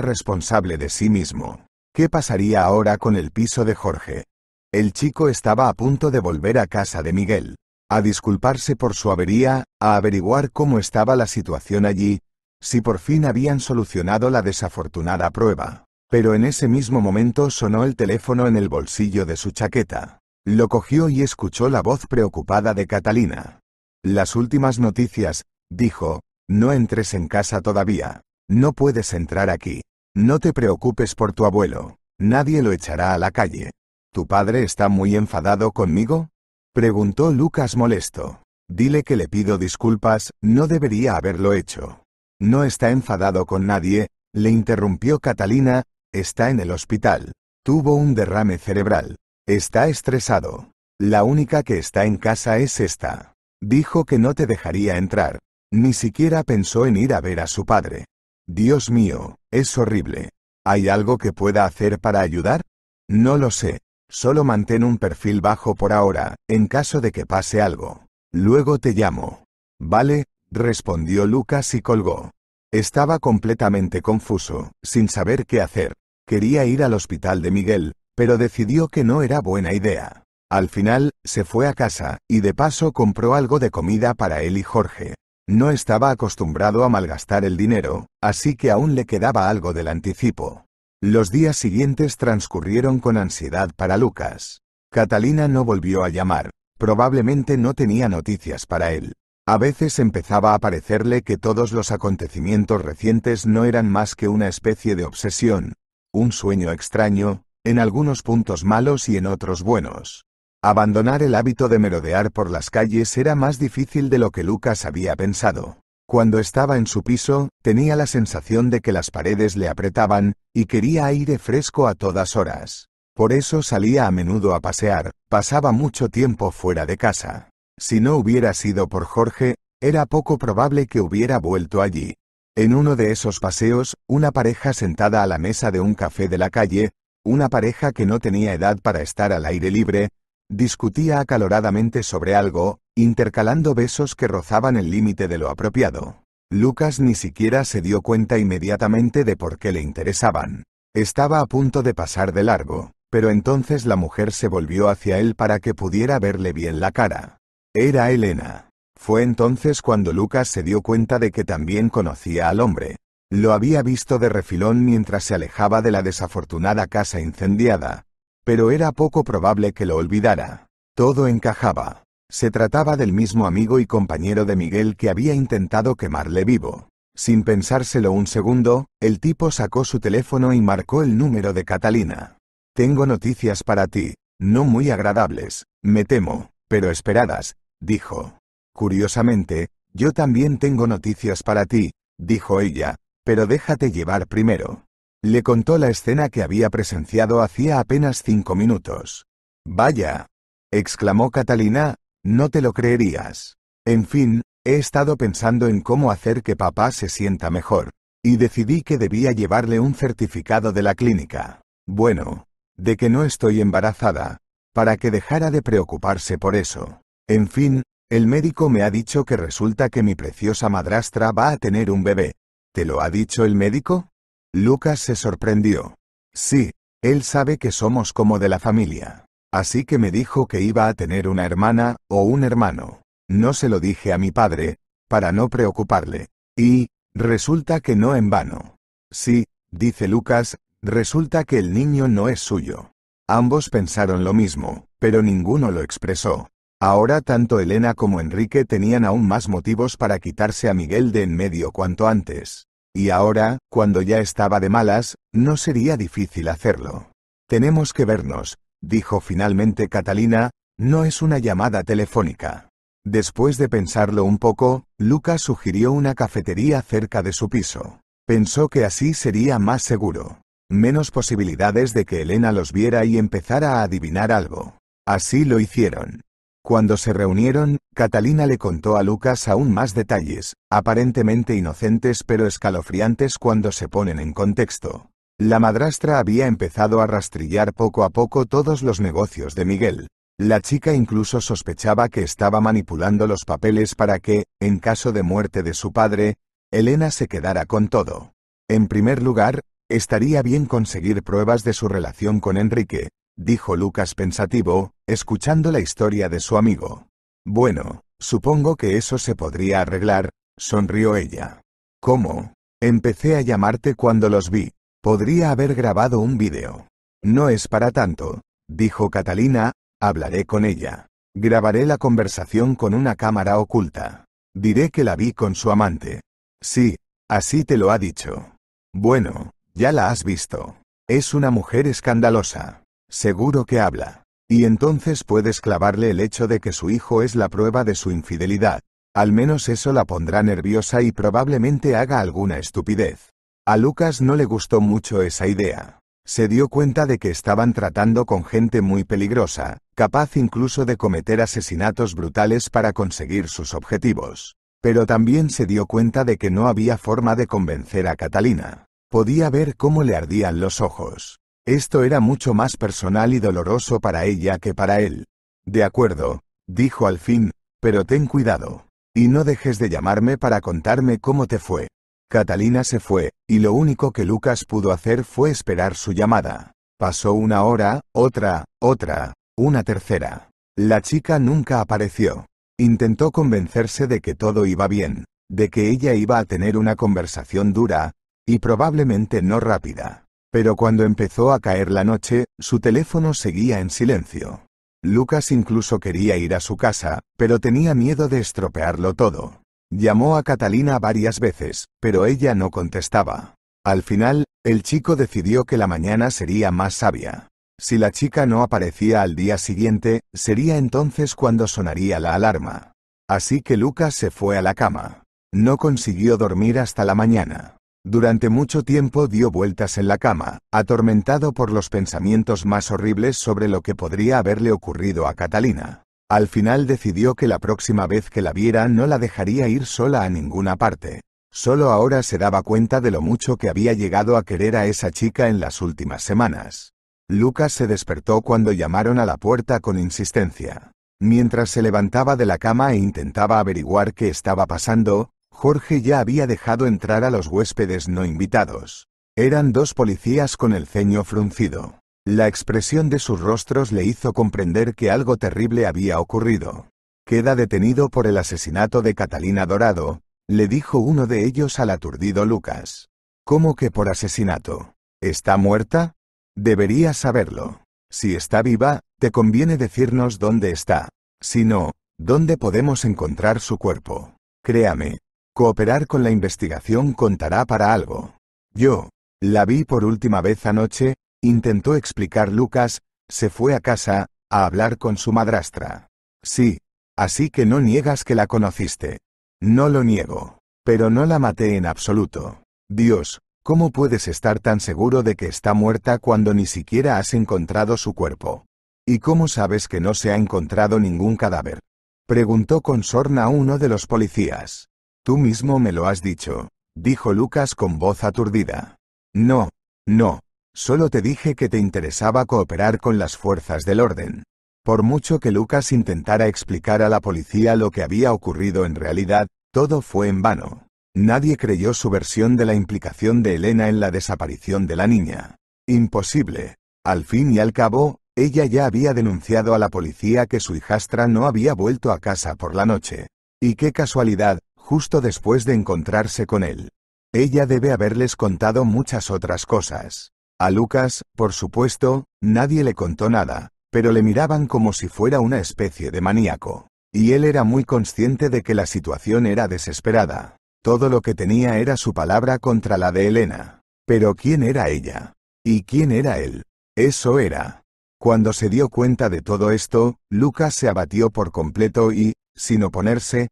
[SPEAKER 1] responsable de sí mismo. ¿Qué pasaría ahora con el piso de Jorge? El chico estaba a punto de volver a casa de Miguel, a disculparse por su avería, a averiguar cómo estaba la situación allí, si por fin habían solucionado la desafortunada prueba. Pero en ese mismo momento sonó el teléfono en el bolsillo de su chaqueta. Lo cogió y escuchó la voz preocupada de Catalina. Las últimas noticias, dijo, no entres en casa todavía. No puedes entrar aquí. No te preocupes por tu abuelo. Nadie lo echará a la calle. ¿Tu padre está muy enfadado conmigo? Preguntó Lucas molesto. Dile que le pido disculpas, no debería haberlo hecho. No está enfadado con nadie, le interrumpió Catalina, está en el hospital. Tuvo un derrame cerebral. Está estresado. La única que está en casa es esta. Dijo que no te dejaría entrar. Ni siquiera pensó en ir a ver a su padre. Dios mío, es horrible. ¿Hay algo que pueda hacer para ayudar? No lo sé. Solo mantén un perfil bajo por ahora, en caso de que pase algo. Luego te llamo. Vale, respondió Lucas y colgó. Estaba completamente confuso, sin saber qué hacer. Quería ir al hospital de Miguel, pero decidió que no era buena idea. Al final, se fue a casa, y de paso compró algo de comida para él y Jorge. No estaba acostumbrado a malgastar el dinero, así que aún le quedaba algo del anticipo. Los días siguientes transcurrieron con ansiedad para Lucas. Catalina no volvió a llamar, probablemente no tenía noticias para él. A veces empezaba a parecerle que todos los acontecimientos recientes no eran más que una especie de obsesión, un sueño extraño, en algunos puntos malos y en otros buenos. Abandonar el hábito de merodear por las calles era más difícil de lo que Lucas había pensado. Cuando estaba en su piso, tenía la sensación de que las paredes le apretaban, y quería aire fresco a todas horas. Por eso salía a menudo a pasear, pasaba mucho tiempo fuera de casa. Si no hubiera sido por Jorge, era poco probable que hubiera vuelto allí. En uno de esos paseos, una pareja sentada a la mesa de un café de la calle, una pareja que no tenía edad para estar al aire libre, discutía acaloradamente sobre algo, intercalando besos que rozaban el límite de lo apropiado. Lucas ni siquiera se dio cuenta inmediatamente de por qué le interesaban. Estaba a punto de pasar de largo, pero entonces la mujer se volvió hacia él para que pudiera verle bien la cara. Era Elena. Fue entonces cuando Lucas se dio cuenta de que también conocía al hombre. Lo había visto de refilón mientras se alejaba de la desafortunada casa incendiada. Pero era poco probable que lo olvidara. Todo encajaba. Se trataba del mismo amigo y compañero de Miguel que había intentado quemarle vivo. Sin pensárselo un segundo, el tipo sacó su teléfono y marcó el número de Catalina. Tengo noticias para ti, no muy agradables, me temo, pero esperadas, dijo. Curiosamente, yo también tengo noticias para ti, dijo ella, pero déjate llevar primero. Le contó la escena que había presenciado hacía apenas cinco minutos. Vaya, exclamó Catalina, no te lo creerías. En fin, he estado pensando en cómo hacer que papá se sienta mejor, y decidí que debía llevarle un certificado de la clínica. Bueno, de que no estoy embarazada, para que dejara de preocuparse por eso. En fin, el médico me ha dicho que resulta que mi preciosa madrastra va a tener un bebé. ¿Te lo ha dicho el médico? Lucas se sorprendió. Sí, él sabe que somos como de la familia. Así que me dijo que iba a tener una hermana o un hermano. No se lo dije a mi padre, para no preocuparle. Y, resulta que no en vano. Sí, dice Lucas, resulta que el niño no es suyo. Ambos pensaron lo mismo, pero ninguno lo expresó. Ahora tanto Elena como Enrique tenían aún más motivos para quitarse a Miguel de en medio cuanto antes. Y ahora, cuando ya estaba de malas, no sería difícil hacerlo. Tenemos que vernos, dijo finalmente Catalina, no es una llamada telefónica. Después de pensarlo un poco, Lucas sugirió una cafetería cerca de su piso. Pensó que así sería más seguro. Menos posibilidades de que Elena los viera y empezara a adivinar algo. Así lo hicieron. Cuando se reunieron, Catalina le contó a Lucas aún más detalles, aparentemente inocentes pero escalofriantes cuando se ponen en contexto. La madrastra había empezado a rastrillar poco a poco todos los negocios de Miguel. La chica incluso sospechaba que estaba manipulando los papeles para que, en caso de muerte de su padre, Elena se quedara con todo. En primer lugar, estaría bien conseguir pruebas de su relación con Enrique, dijo Lucas pensativo, escuchando la historia de su amigo. Bueno, supongo que eso se podría arreglar, sonrió ella. ¿Cómo? Empecé a llamarte cuando los vi. Podría haber grabado un vídeo. No es para tanto, dijo Catalina, hablaré con ella. Grabaré la conversación con una cámara oculta. Diré que la vi con su amante. Sí, así te lo ha dicho. Bueno, ya la has visto. Es una mujer escandalosa. Seguro que habla. Y entonces puedes clavarle el hecho de que su hijo es la prueba de su infidelidad. Al menos eso la pondrá nerviosa y probablemente haga alguna estupidez. A Lucas no le gustó mucho esa idea. Se dio cuenta de que estaban tratando con gente muy peligrosa, capaz incluso de cometer asesinatos brutales para conseguir sus objetivos. Pero también se dio cuenta de que no había forma de convencer a Catalina. Podía ver cómo le ardían los ojos. Esto era mucho más personal y doloroso para ella que para él. De acuerdo, dijo al fin, pero ten cuidado. Y no dejes de llamarme para contarme cómo te fue. Catalina se fue, y lo único que Lucas pudo hacer fue esperar su llamada. Pasó una hora, otra, otra, una tercera. La chica nunca apareció. Intentó convencerse de que todo iba bien, de que ella iba a tener una conversación dura, y probablemente no rápida. Pero cuando empezó a caer la noche, su teléfono seguía en silencio. Lucas incluso quería ir a su casa, pero tenía miedo de estropearlo todo. Llamó a Catalina varias veces, pero ella no contestaba. Al final, el chico decidió que la mañana sería más sabia. Si la chica no aparecía al día siguiente, sería entonces cuando sonaría la alarma. Así que Lucas se fue a la cama. No consiguió dormir hasta la mañana. Durante mucho tiempo dio vueltas en la cama, atormentado por los pensamientos más horribles sobre lo que podría haberle ocurrido a Catalina. Al final decidió que la próxima vez que la viera no la dejaría ir sola a ninguna parte. Solo ahora se daba cuenta de lo mucho que había llegado a querer a esa chica en las últimas semanas. Lucas se despertó cuando llamaron a la puerta con insistencia. Mientras se levantaba de la cama e intentaba averiguar qué estaba pasando, Jorge ya había dejado entrar a los huéspedes no invitados. Eran dos policías con el ceño fruncido. La expresión de sus rostros le hizo comprender que algo terrible había ocurrido. Queda detenido por el asesinato de Catalina Dorado, le dijo uno de ellos al aturdido Lucas. ¿Cómo que por asesinato? ¿Está muerta? Debería saberlo. Si está viva, te conviene decirnos dónde está. Si no, ¿dónde podemos encontrar su cuerpo? Créame, Cooperar con la investigación contará para algo. Yo, la vi por última vez anoche, intentó explicar Lucas, se fue a casa, a hablar con su madrastra. Sí, así que no niegas que la conociste. No lo niego, pero no la maté en absoluto. Dios, ¿cómo puedes estar tan seguro de que está muerta cuando ni siquiera has encontrado su cuerpo? ¿Y cómo sabes que no se ha encontrado ningún cadáver? Preguntó con sorna uno de los policías. Tú mismo me lo has dicho, dijo Lucas con voz aturdida. No, no, solo te dije que te interesaba cooperar con las fuerzas del orden. Por mucho que Lucas intentara explicar a la policía lo que había ocurrido en realidad, todo fue en vano. Nadie creyó su versión de la implicación de Elena en la desaparición de la niña. Imposible. Al fin y al cabo, ella ya había denunciado a la policía que su hijastra no había vuelto a casa por la noche. Y qué casualidad, justo después de encontrarse con él. Ella debe haberles contado muchas otras cosas. A Lucas, por supuesto, nadie le contó nada, pero le miraban como si fuera una especie de maníaco. Y él era muy consciente de que la situación era desesperada. Todo lo que tenía era su palabra contra la de Elena. Pero ¿quién era ella? ¿Y quién era él? Eso era. Cuando se dio cuenta de todo esto, Lucas se abatió por completo y, sin oponerse,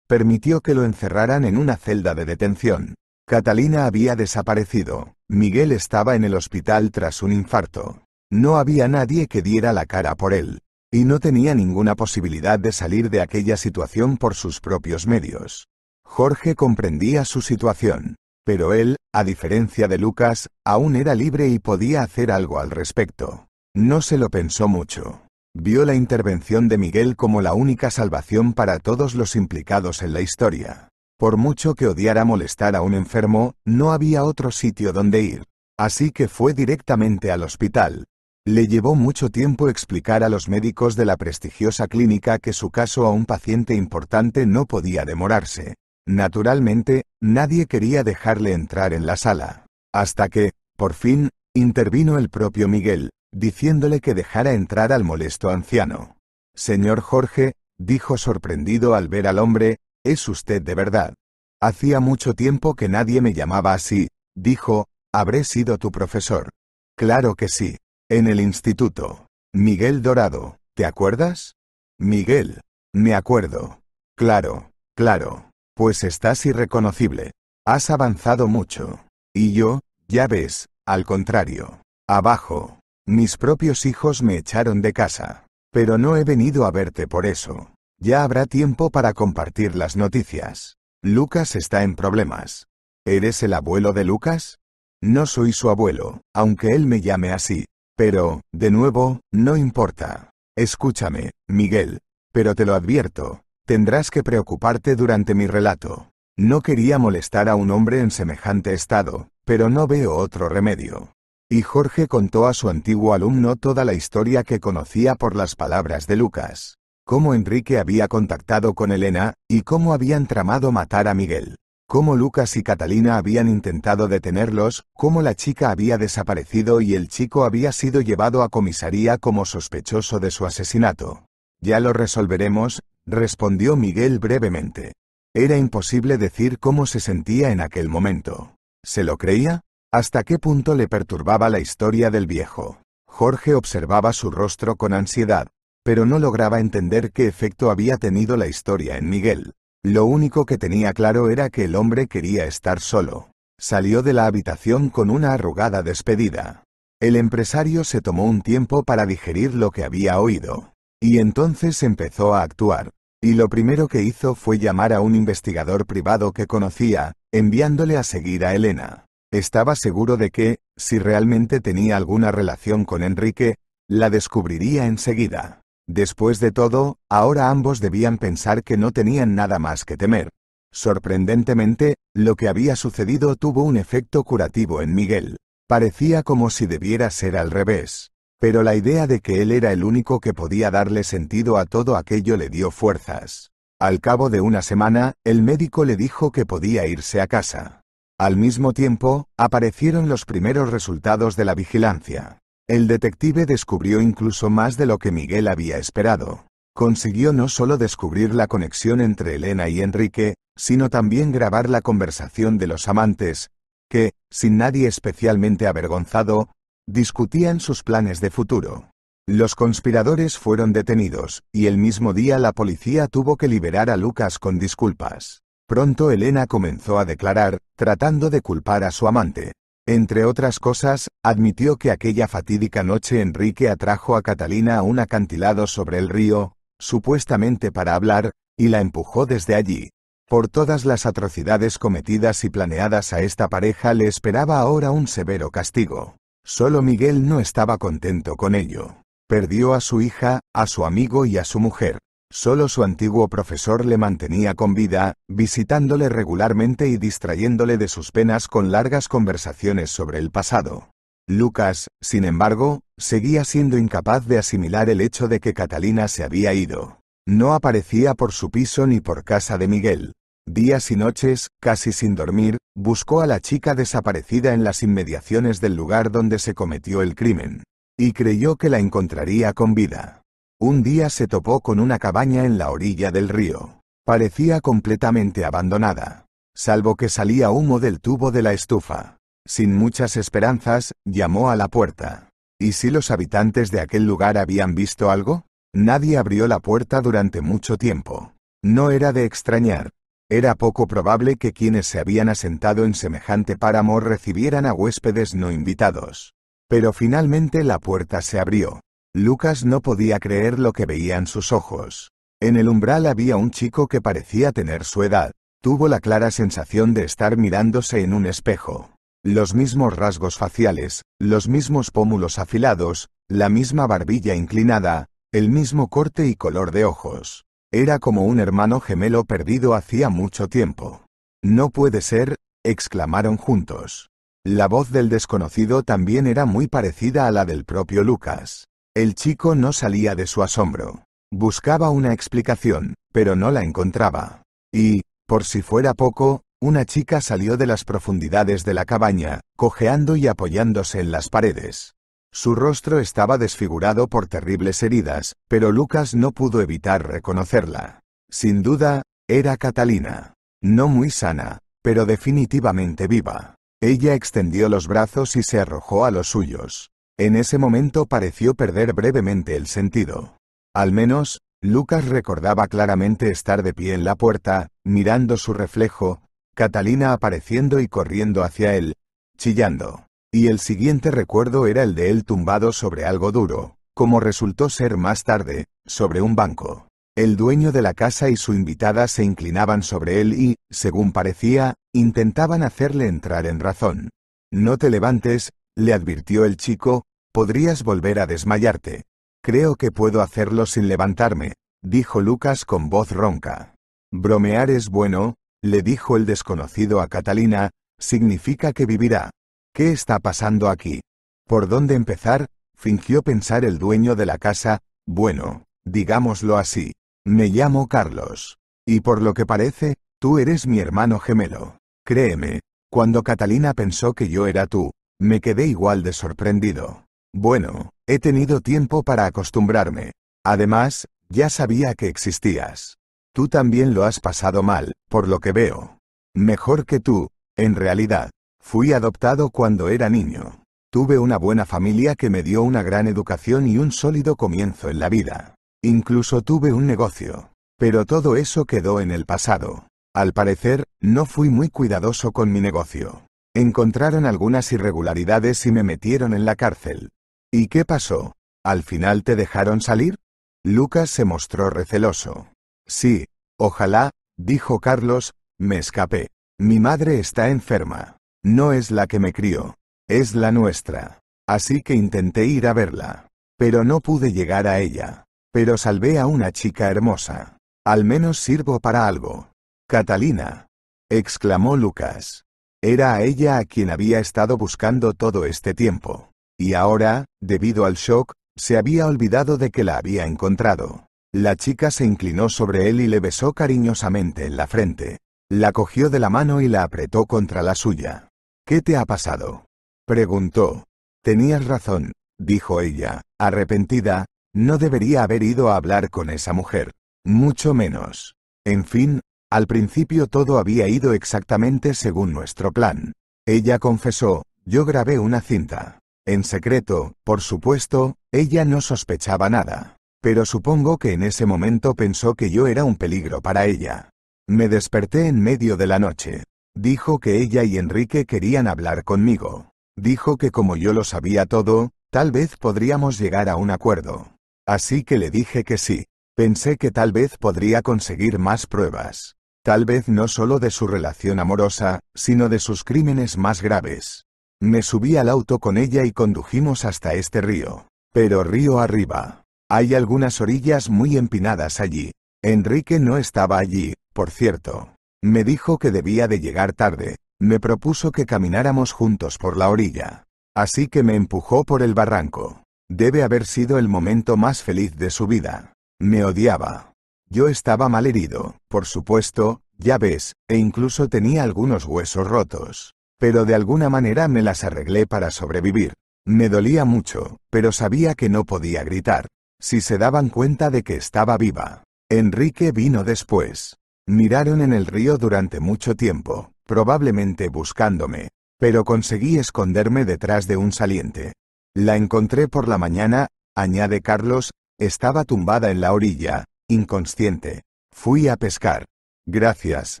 [SPEAKER 1] permitió que lo encerraran en una celda de detención. Catalina había desaparecido, Miguel estaba en el hospital tras un infarto. No había nadie que diera la cara por él, y no tenía ninguna posibilidad de salir de aquella situación por sus propios medios. Jorge comprendía su situación, pero él, a diferencia de Lucas, aún era libre y podía hacer algo al respecto. No se lo pensó mucho vio la intervención de Miguel como la única salvación para todos los implicados en la historia. Por mucho que odiara molestar a un enfermo, no había otro sitio donde ir. Así que fue directamente al hospital. Le llevó mucho tiempo explicar a los médicos de la prestigiosa clínica que su caso a un paciente importante no podía demorarse. Naturalmente, nadie quería dejarle entrar en la sala. Hasta que, por fin, intervino el propio Miguel, diciéndole que dejara entrar al molesto anciano. Señor Jorge, dijo sorprendido al ver al hombre, es usted de verdad. Hacía mucho tiempo que nadie me llamaba así, dijo, habré sido tu profesor. Claro que sí, en el instituto. Miguel Dorado, ¿te acuerdas? Miguel, me acuerdo. Claro, claro, pues estás irreconocible. Has avanzado mucho. Y yo, ya ves, al contrario. Abajo. Mis propios hijos me echaron de casa. Pero no he venido a verte por eso. Ya habrá tiempo para compartir las noticias. Lucas está en problemas. ¿Eres el abuelo de Lucas? No soy su abuelo, aunque él me llame así. Pero, de nuevo, no importa. Escúchame, Miguel. Pero te lo advierto, tendrás que preocuparte durante mi relato. No quería molestar a un hombre en semejante estado, pero no veo otro remedio. Y Jorge contó a su antiguo alumno toda la historia que conocía por las palabras de Lucas. Cómo Enrique había contactado con Elena, y cómo habían tramado matar a Miguel. Cómo Lucas y Catalina habían intentado detenerlos, cómo la chica había desaparecido y el chico había sido llevado a comisaría como sospechoso de su asesinato. Ya lo resolveremos, respondió Miguel brevemente. Era imposible decir cómo se sentía en aquel momento. ¿Se lo creía? ¿Hasta qué punto le perturbaba la historia del viejo? Jorge observaba su rostro con ansiedad, pero no lograba entender qué efecto había tenido la historia en Miguel. Lo único que tenía claro era que el hombre quería estar solo. Salió de la habitación con una arrugada despedida. El empresario se tomó un tiempo para digerir lo que había oído. Y entonces empezó a actuar. Y lo primero que hizo fue llamar a un investigador privado que conocía, enviándole a seguir a Elena. Estaba seguro de que, si realmente tenía alguna relación con Enrique, la descubriría enseguida. Después de todo, ahora ambos debían pensar que no tenían nada más que temer. Sorprendentemente, lo que había sucedido tuvo un efecto curativo en Miguel. Parecía como si debiera ser al revés. Pero la idea de que él era el único que podía darle sentido a todo aquello le dio fuerzas. Al cabo de una semana, el médico le dijo que podía irse a casa. Al mismo tiempo, aparecieron los primeros resultados de la vigilancia. El detective descubrió incluso más de lo que Miguel había esperado. Consiguió no solo descubrir la conexión entre Elena y Enrique, sino también grabar la conversación de los amantes, que, sin nadie especialmente avergonzado, discutían sus planes de futuro. Los conspiradores fueron detenidos, y el mismo día la policía tuvo que liberar a Lucas con disculpas. Pronto Elena comenzó a declarar, tratando de culpar a su amante. Entre otras cosas, admitió que aquella fatídica noche Enrique atrajo a Catalina a un acantilado sobre el río, supuestamente para hablar, y la empujó desde allí. Por todas las atrocidades cometidas y planeadas a esta pareja le esperaba ahora un severo castigo. Solo Miguel no estaba contento con ello. Perdió a su hija, a su amigo y a su mujer. Solo su antiguo profesor le mantenía con vida, visitándole regularmente y distrayéndole de sus penas con largas conversaciones sobre el pasado. Lucas, sin embargo, seguía siendo incapaz de asimilar el hecho de que Catalina se había ido. No aparecía por su piso ni por casa de Miguel. Días y noches, casi sin dormir, buscó a la chica desaparecida en las inmediaciones del lugar donde se cometió el crimen. Y creyó que la encontraría con vida. Un día se topó con una cabaña en la orilla del río. Parecía completamente abandonada. Salvo que salía humo del tubo de la estufa. Sin muchas esperanzas, llamó a la puerta. ¿Y si los habitantes de aquel lugar habían visto algo? Nadie abrió la puerta durante mucho tiempo. No era de extrañar. Era poco probable que quienes se habían asentado en semejante páramo recibieran a huéspedes no invitados. Pero finalmente la puerta se abrió. Lucas no podía creer lo que veían sus ojos. En el umbral había un chico que parecía tener su edad. Tuvo la clara sensación de estar mirándose en un espejo. Los mismos rasgos faciales, los mismos pómulos afilados, la misma barbilla inclinada, el mismo corte y color de ojos. Era como un hermano gemelo perdido hacía mucho tiempo. No puede ser, exclamaron juntos. La voz del desconocido también era muy parecida a la del propio Lucas. El chico no salía de su asombro. Buscaba una explicación, pero no la encontraba. Y, por si fuera poco, una chica salió de las profundidades de la cabaña, cojeando y apoyándose en las paredes. Su rostro estaba desfigurado por terribles heridas, pero Lucas no pudo evitar reconocerla. Sin duda, era Catalina. No muy sana, pero definitivamente viva. Ella extendió los brazos y se arrojó a los suyos. En ese momento pareció perder brevemente el sentido. Al menos, Lucas recordaba claramente estar de pie en la puerta, mirando su reflejo, Catalina apareciendo y corriendo hacia él, chillando. Y el siguiente recuerdo era el de él tumbado sobre algo duro, como resultó ser más tarde, sobre un banco. El dueño de la casa y su invitada se inclinaban sobre él y, según parecía, intentaban hacerle entrar en razón. No te levantes, le advirtió el chico, podrías volver a desmayarte. Creo que puedo hacerlo sin levantarme, dijo Lucas con voz ronca. Bromear es bueno, le dijo el desconocido a Catalina, significa que vivirá. ¿Qué está pasando aquí? ¿Por dónde empezar? fingió pensar el dueño de la casa, bueno, digámoslo así. Me llamo Carlos. Y por lo que parece, tú eres mi hermano gemelo. Créeme, cuando Catalina pensó que yo era tú, me quedé igual de sorprendido. Bueno, he tenido tiempo para acostumbrarme. Además, ya sabía que existías. Tú también lo has pasado mal, por lo que veo. Mejor que tú, en realidad. Fui adoptado cuando era niño. Tuve una buena familia que me dio una gran educación y un sólido comienzo en la vida. Incluso tuve un negocio. Pero todo eso quedó en el pasado. Al parecer, no fui muy cuidadoso con mi negocio. Encontraron algunas irregularidades y me metieron en la cárcel. ¿Y qué pasó? ¿Al final te dejaron salir? Lucas se mostró receloso. Sí, ojalá, dijo Carlos, me escapé. Mi madre está enferma. No es la que me crió. Es la nuestra. Así que intenté ir a verla. Pero no pude llegar a ella. Pero salvé a una chica hermosa. Al menos sirvo para algo. Catalina. exclamó Lucas. Era a ella a quien había estado buscando todo este tiempo. Y ahora, debido al shock, se había olvidado de que la había encontrado. La chica se inclinó sobre él y le besó cariñosamente en la frente. La cogió de la mano y la apretó contra la suya. ¿Qué te ha pasado? preguntó. Tenías razón, dijo ella, arrepentida, no debería haber ido a hablar con esa mujer. Mucho menos. En fin, al principio todo había ido exactamente según nuestro plan. Ella confesó, yo grabé una cinta. En secreto, por supuesto, ella no sospechaba nada. Pero supongo que en ese momento pensó que yo era un peligro para ella. Me desperté en medio de la noche. Dijo que ella y Enrique querían hablar conmigo. Dijo que como yo lo sabía todo, tal vez podríamos llegar a un acuerdo. Así que le dije que sí. Pensé que tal vez podría conseguir más pruebas tal vez no solo de su relación amorosa, sino de sus crímenes más graves. Me subí al auto con ella y condujimos hasta este río. Pero río arriba. Hay algunas orillas muy empinadas allí. Enrique no estaba allí, por cierto. Me dijo que debía de llegar tarde, me propuso que camináramos juntos por la orilla. Así que me empujó por el barranco. Debe haber sido el momento más feliz de su vida. Me odiaba. Yo estaba mal herido, por supuesto, ya ves, e incluso tenía algunos huesos rotos. Pero de alguna manera me las arreglé para sobrevivir. Me dolía mucho, pero sabía que no podía gritar. Si se daban cuenta de que estaba viva. Enrique vino después. Miraron en el río durante mucho tiempo, probablemente buscándome, pero conseguí esconderme detrás de un saliente. La encontré por la mañana, añade Carlos, estaba tumbada en la orilla, Inconsciente. Fui a pescar. Gracias,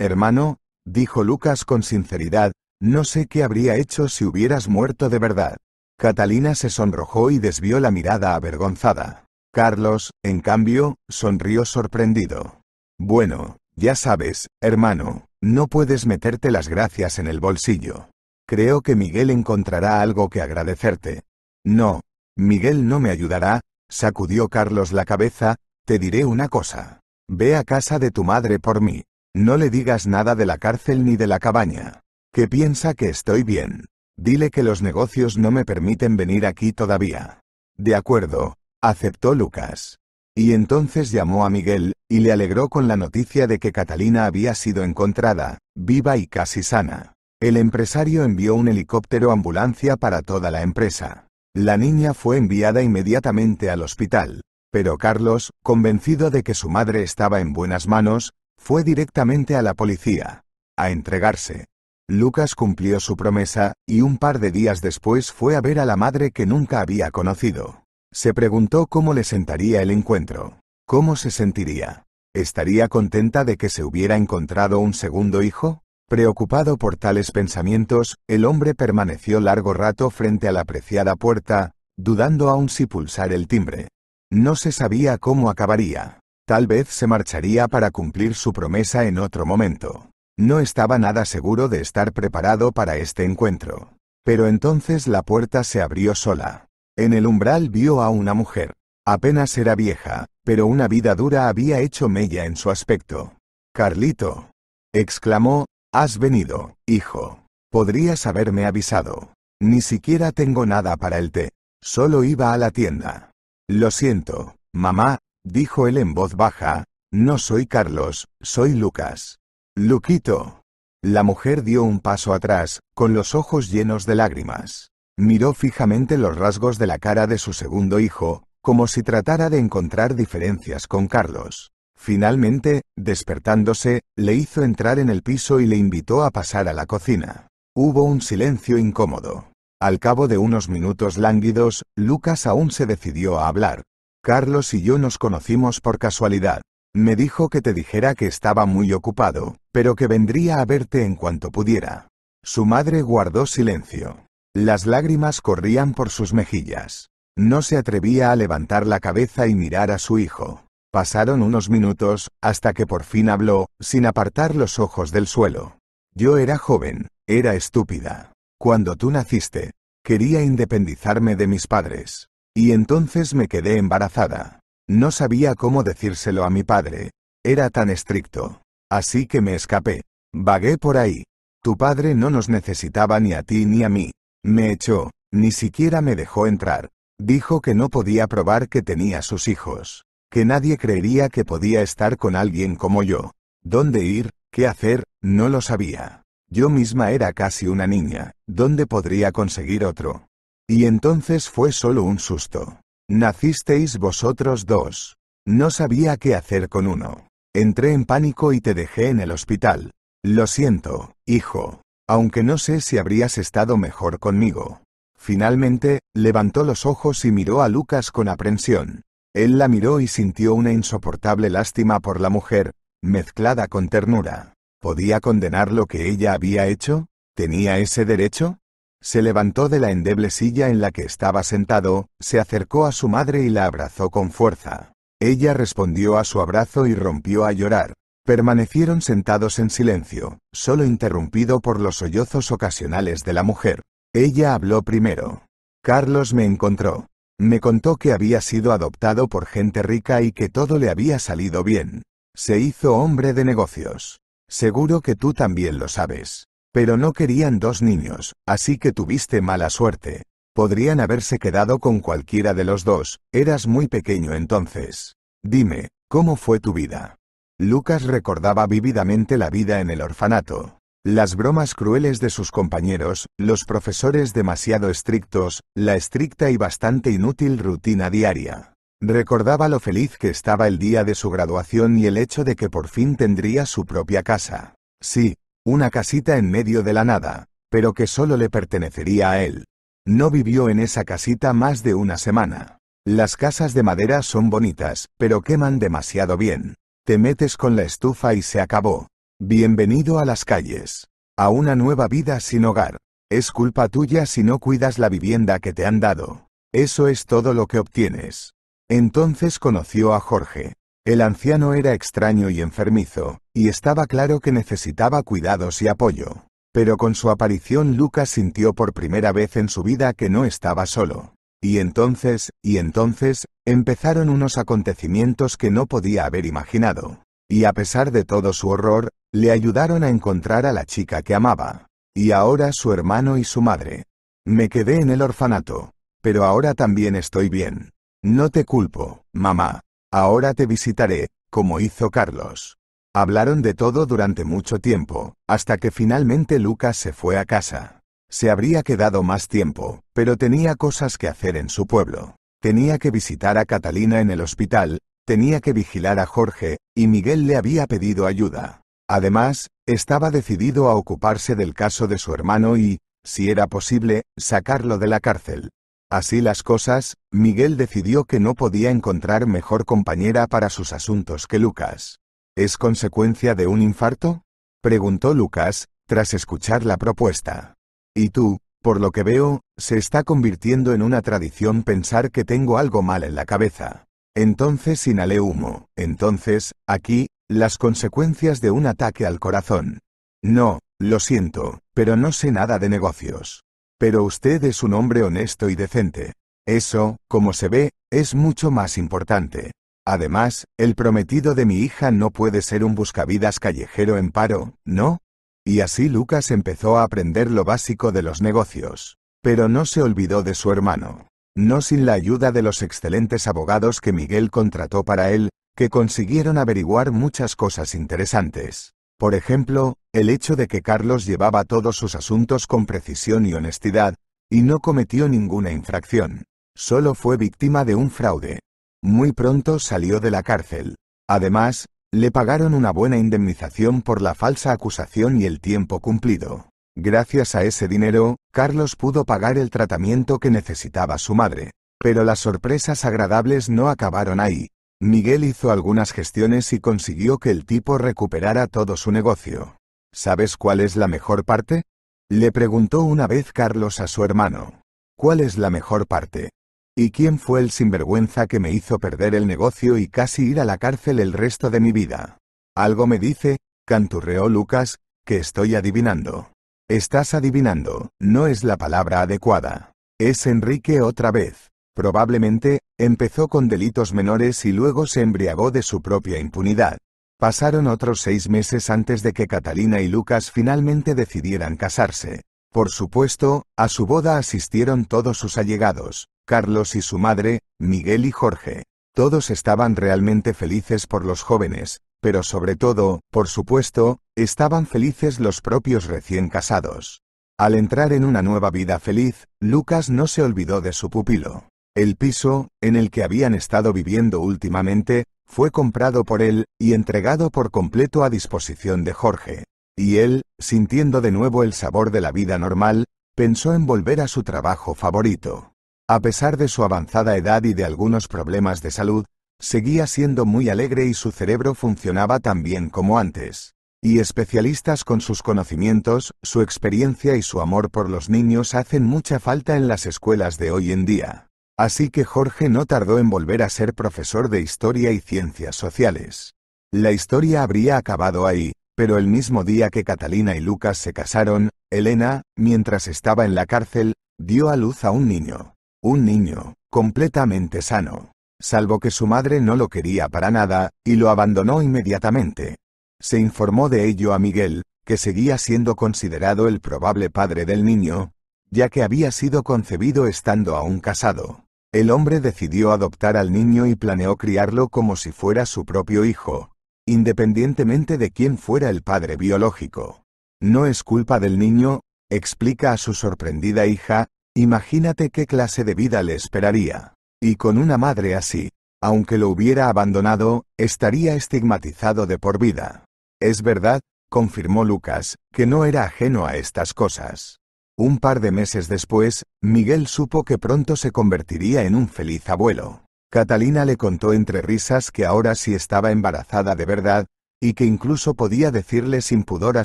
[SPEAKER 1] hermano, dijo Lucas con sinceridad, no sé qué habría hecho si hubieras muerto de verdad. Catalina se sonrojó y desvió la mirada avergonzada. Carlos, en cambio, sonrió sorprendido. Bueno, ya sabes, hermano, no puedes meterte las gracias en el bolsillo. Creo que Miguel encontrará algo que agradecerte. No, Miguel no me ayudará, sacudió Carlos la cabeza, te diré una cosa. Ve a casa de tu madre por mí. No le digas nada de la cárcel ni de la cabaña. Que piensa que estoy bien. Dile que los negocios no me permiten venir aquí todavía. De acuerdo, aceptó Lucas. Y entonces llamó a Miguel, y le alegró con la noticia de que Catalina había sido encontrada, viva y casi sana. El empresario envió un helicóptero ambulancia para toda la empresa. La niña fue enviada inmediatamente al hospital, pero Carlos, convencido de que su madre estaba en buenas manos, fue directamente a la policía, a entregarse. Lucas cumplió su promesa, y un par de días después fue a ver a la madre que nunca había conocido. Se preguntó cómo le sentaría el encuentro, cómo se sentiría. ¿Estaría contenta de que se hubiera encontrado un segundo hijo? Preocupado por tales pensamientos, el hombre permaneció largo rato frente a la apreciada puerta, dudando aún si pulsar el timbre. No se sabía cómo acabaría. Tal vez se marcharía para cumplir su promesa en otro momento. No estaba nada seguro de estar preparado para este encuentro. Pero entonces la puerta se abrió sola. En el umbral vio a una mujer. Apenas era vieja, pero una vida dura había hecho mella en su aspecto. Carlito. exclamó, has venido, hijo. Podrías haberme avisado. Ni siquiera tengo nada para el té. Solo iba a la tienda. Lo siento, mamá, dijo él en voz baja, no soy Carlos, soy Lucas. Luquito. La mujer dio un paso atrás, con los ojos llenos de lágrimas. Miró fijamente los rasgos de la cara de su segundo hijo, como si tratara de encontrar diferencias con Carlos. Finalmente, despertándose, le hizo entrar en el piso y le invitó a pasar a la cocina. Hubo un silencio incómodo. Al cabo de unos minutos lánguidos, Lucas aún se decidió a hablar. Carlos y yo nos conocimos por casualidad. Me dijo que te dijera que estaba muy ocupado, pero que vendría a verte en cuanto pudiera. Su madre guardó silencio. Las lágrimas corrían por sus mejillas. No se atrevía a levantar la cabeza y mirar a su hijo. Pasaron unos minutos, hasta que por fin habló, sin apartar los ojos del suelo. Yo era joven, era estúpida. Cuando tú naciste, quería independizarme de mis padres. Y entonces me quedé embarazada. No sabía cómo decírselo a mi padre. Era tan estricto. Así que me escapé. Vagué por ahí. Tu padre no nos necesitaba ni a ti ni a mí. Me echó, ni siquiera me dejó entrar. Dijo que no podía probar que tenía sus hijos. Que nadie creería que podía estar con alguien como yo. ¿Dónde ir? ¿Qué hacer? No lo sabía. Yo misma era casi una niña, ¿dónde podría conseguir otro? Y entonces fue solo un susto. Nacisteis vosotros dos. No sabía qué hacer con uno. Entré en pánico y te dejé en el hospital. Lo siento, hijo. Aunque no sé si habrías estado mejor conmigo. Finalmente, levantó los ojos y miró a Lucas con aprensión. Él la miró y sintió una insoportable lástima por la mujer, mezclada con ternura. ¿Podía condenar lo que ella había hecho? ¿Tenía ese derecho? Se levantó de la endeble silla en la que estaba sentado, se acercó a su madre y la abrazó con fuerza. Ella respondió a su abrazo y rompió a llorar. Permanecieron sentados en silencio, solo interrumpido por los sollozos ocasionales de la mujer. Ella habló primero. Carlos me encontró. Me contó que había sido adoptado por gente rica y que todo le había salido bien. Se hizo hombre de negocios. Seguro que tú también lo sabes. Pero no querían dos niños, así que tuviste mala suerte. Podrían haberse quedado con cualquiera de los dos, eras muy pequeño entonces. Dime, ¿cómo fue tu vida? Lucas recordaba vívidamente la vida en el orfanato. Las bromas crueles de sus compañeros, los profesores demasiado estrictos, la estricta y bastante inútil rutina diaria. Recordaba lo feliz que estaba el día de su graduación y el hecho de que por fin tendría su propia casa. Sí, una casita en medio de la nada, pero que solo le pertenecería a él. No vivió en esa casita más de una semana. Las casas de madera son bonitas, pero queman demasiado bien. Te metes con la estufa y se acabó. Bienvenido a las calles. A una nueva vida sin hogar. Es culpa tuya si no cuidas la vivienda que te han dado. Eso es todo lo que obtienes. Entonces conoció a Jorge. El anciano era extraño y enfermizo, y estaba claro que necesitaba cuidados y apoyo. Pero con su aparición Lucas sintió por primera vez en su vida que no estaba solo. Y entonces, y entonces, empezaron unos acontecimientos que no podía haber imaginado. Y a pesar de todo su horror, le ayudaron a encontrar a la chica que amaba. Y ahora su hermano y su madre. Me quedé en el orfanato. Pero ahora también estoy bien. No te culpo, mamá. Ahora te visitaré, como hizo Carlos. Hablaron de todo durante mucho tiempo, hasta que finalmente Lucas se fue a casa. Se habría quedado más tiempo, pero tenía cosas que hacer en su pueblo. Tenía que visitar a Catalina en el hospital, tenía que vigilar a Jorge, y Miguel le había pedido ayuda. Además, estaba decidido a ocuparse del caso de su hermano y, si era posible, sacarlo de la cárcel, Así las cosas, Miguel decidió que no podía encontrar mejor compañera para sus asuntos que Lucas. ¿Es consecuencia de un infarto? preguntó Lucas, tras escuchar la propuesta. ¿Y tú, por lo que veo, se está convirtiendo en una tradición pensar que tengo algo mal en la cabeza. Entonces inhalé humo, entonces, aquí, las consecuencias de un ataque al corazón. No, lo siento, pero no sé nada de negocios. Pero usted es un hombre honesto y decente. Eso, como se ve, es mucho más importante. Además, el prometido de mi hija no puede ser un buscavidas callejero en paro, ¿no? Y así Lucas empezó a aprender lo básico de los negocios. Pero no se olvidó de su hermano. No sin la ayuda de los excelentes abogados que Miguel contrató para él, que consiguieron averiguar muchas cosas interesantes. Por ejemplo, el hecho de que Carlos llevaba todos sus asuntos con precisión y honestidad, y no cometió ninguna infracción. Solo fue víctima de un fraude. Muy pronto salió de la cárcel. Además, le pagaron una buena indemnización por la falsa acusación y el tiempo cumplido. Gracias a ese dinero, Carlos pudo pagar el tratamiento que necesitaba su madre. Pero las sorpresas agradables no acabaron ahí. Miguel hizo algunas gestiones y consiguió que el tipo recuperara todo su negocio. ¿Sabes cuál es la mejor parte? Le preguntó una vez Carlos a su hermano. ¿Cuál es la mejor parte? ¿Y quién fue el sinvergüenza que me hizo perder el negocio y casi ir a la cárcel el resto de mi vida? Algo me dice, canturreó Lucas, que estoy adivinando. Estás adivinando, no es la palabra adecuada. Es Enrique otra vez. Probablemente, empezó con delitos menores y luego se embriagó de su propia impunidad. Pasaron otros seis meses antes de que Catalina y Lucas finalmente decidieran casarse. Por supuesto, a su boda asistieron todos sus allegados, Carlos y su madre, Miguel y Jorge. Todos estaban realmente felices por los jóvenes, pero sobre todo, por supuesto, estaban felices los propios recién casados. Al entrar en una nueva vida feliz, Lucas no se olvidó de su pupilo. El piso, en el que habían estado viviendo últimamente, fue comprado por él, y entregado por completo a disposición de Jorge. Y él, sintiendo de nuevo el sabor de la vida normal, pensó en volver a su trabajo favorito. A pesar de su avanzada edad y de algunos problemas de salud, seguía siendo muy alegre y su cerebro funcionaba tan bien como antes. Y especialistas con sus conocimientos, su experiencia y su amor por los niños hacen mucha falta en las escuelas de hoy en día. Así que Jorge no tardó en volver a ser profesor de historia y ciencias sociales. La historia habría acabado ahí, pero el mismo día que Catalina y Lucas se casaron, Elena, mientras estaba en la cárcel, dio a luz a un niño. Un niño, completamente sano. Salvo que su madre no lo quería para nada, y lo abandonó inmediatamente. Se informó de ello a Miguel, que seguía siendo considerado el probable padre del niño, ya que había sido concebido estando aún casado. El hombre decidió adoptar al niño y planeó criarlo como si fuera su propio hijo, independientemente de quién fuera el padre biológico. No es culpa del niño, explica a su sorprendida hija, imagínate qué clase de vida le esperaría. Y con una madre así, aunque lo hubiera abandonado, estaría estigmatizado de por vida. Es verdad, confirmó Lucas, que no era ajeno a estas cosas. Un par de meses después, Miguel supo que pronto se convertiría en un feliz abuelo. Catalina le contó entre risas que ahora sí estaba embarazada de verdad, y que incluso podía decirle sin pudor a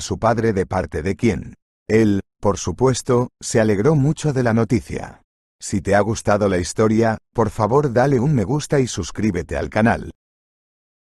[SPEAKER 1] su padre de parte de quién. Él, por supuesto, se alegró mucho de la noticia. Si te ha gustado la historia, por favor dale un me gusta y suscríbete al canal.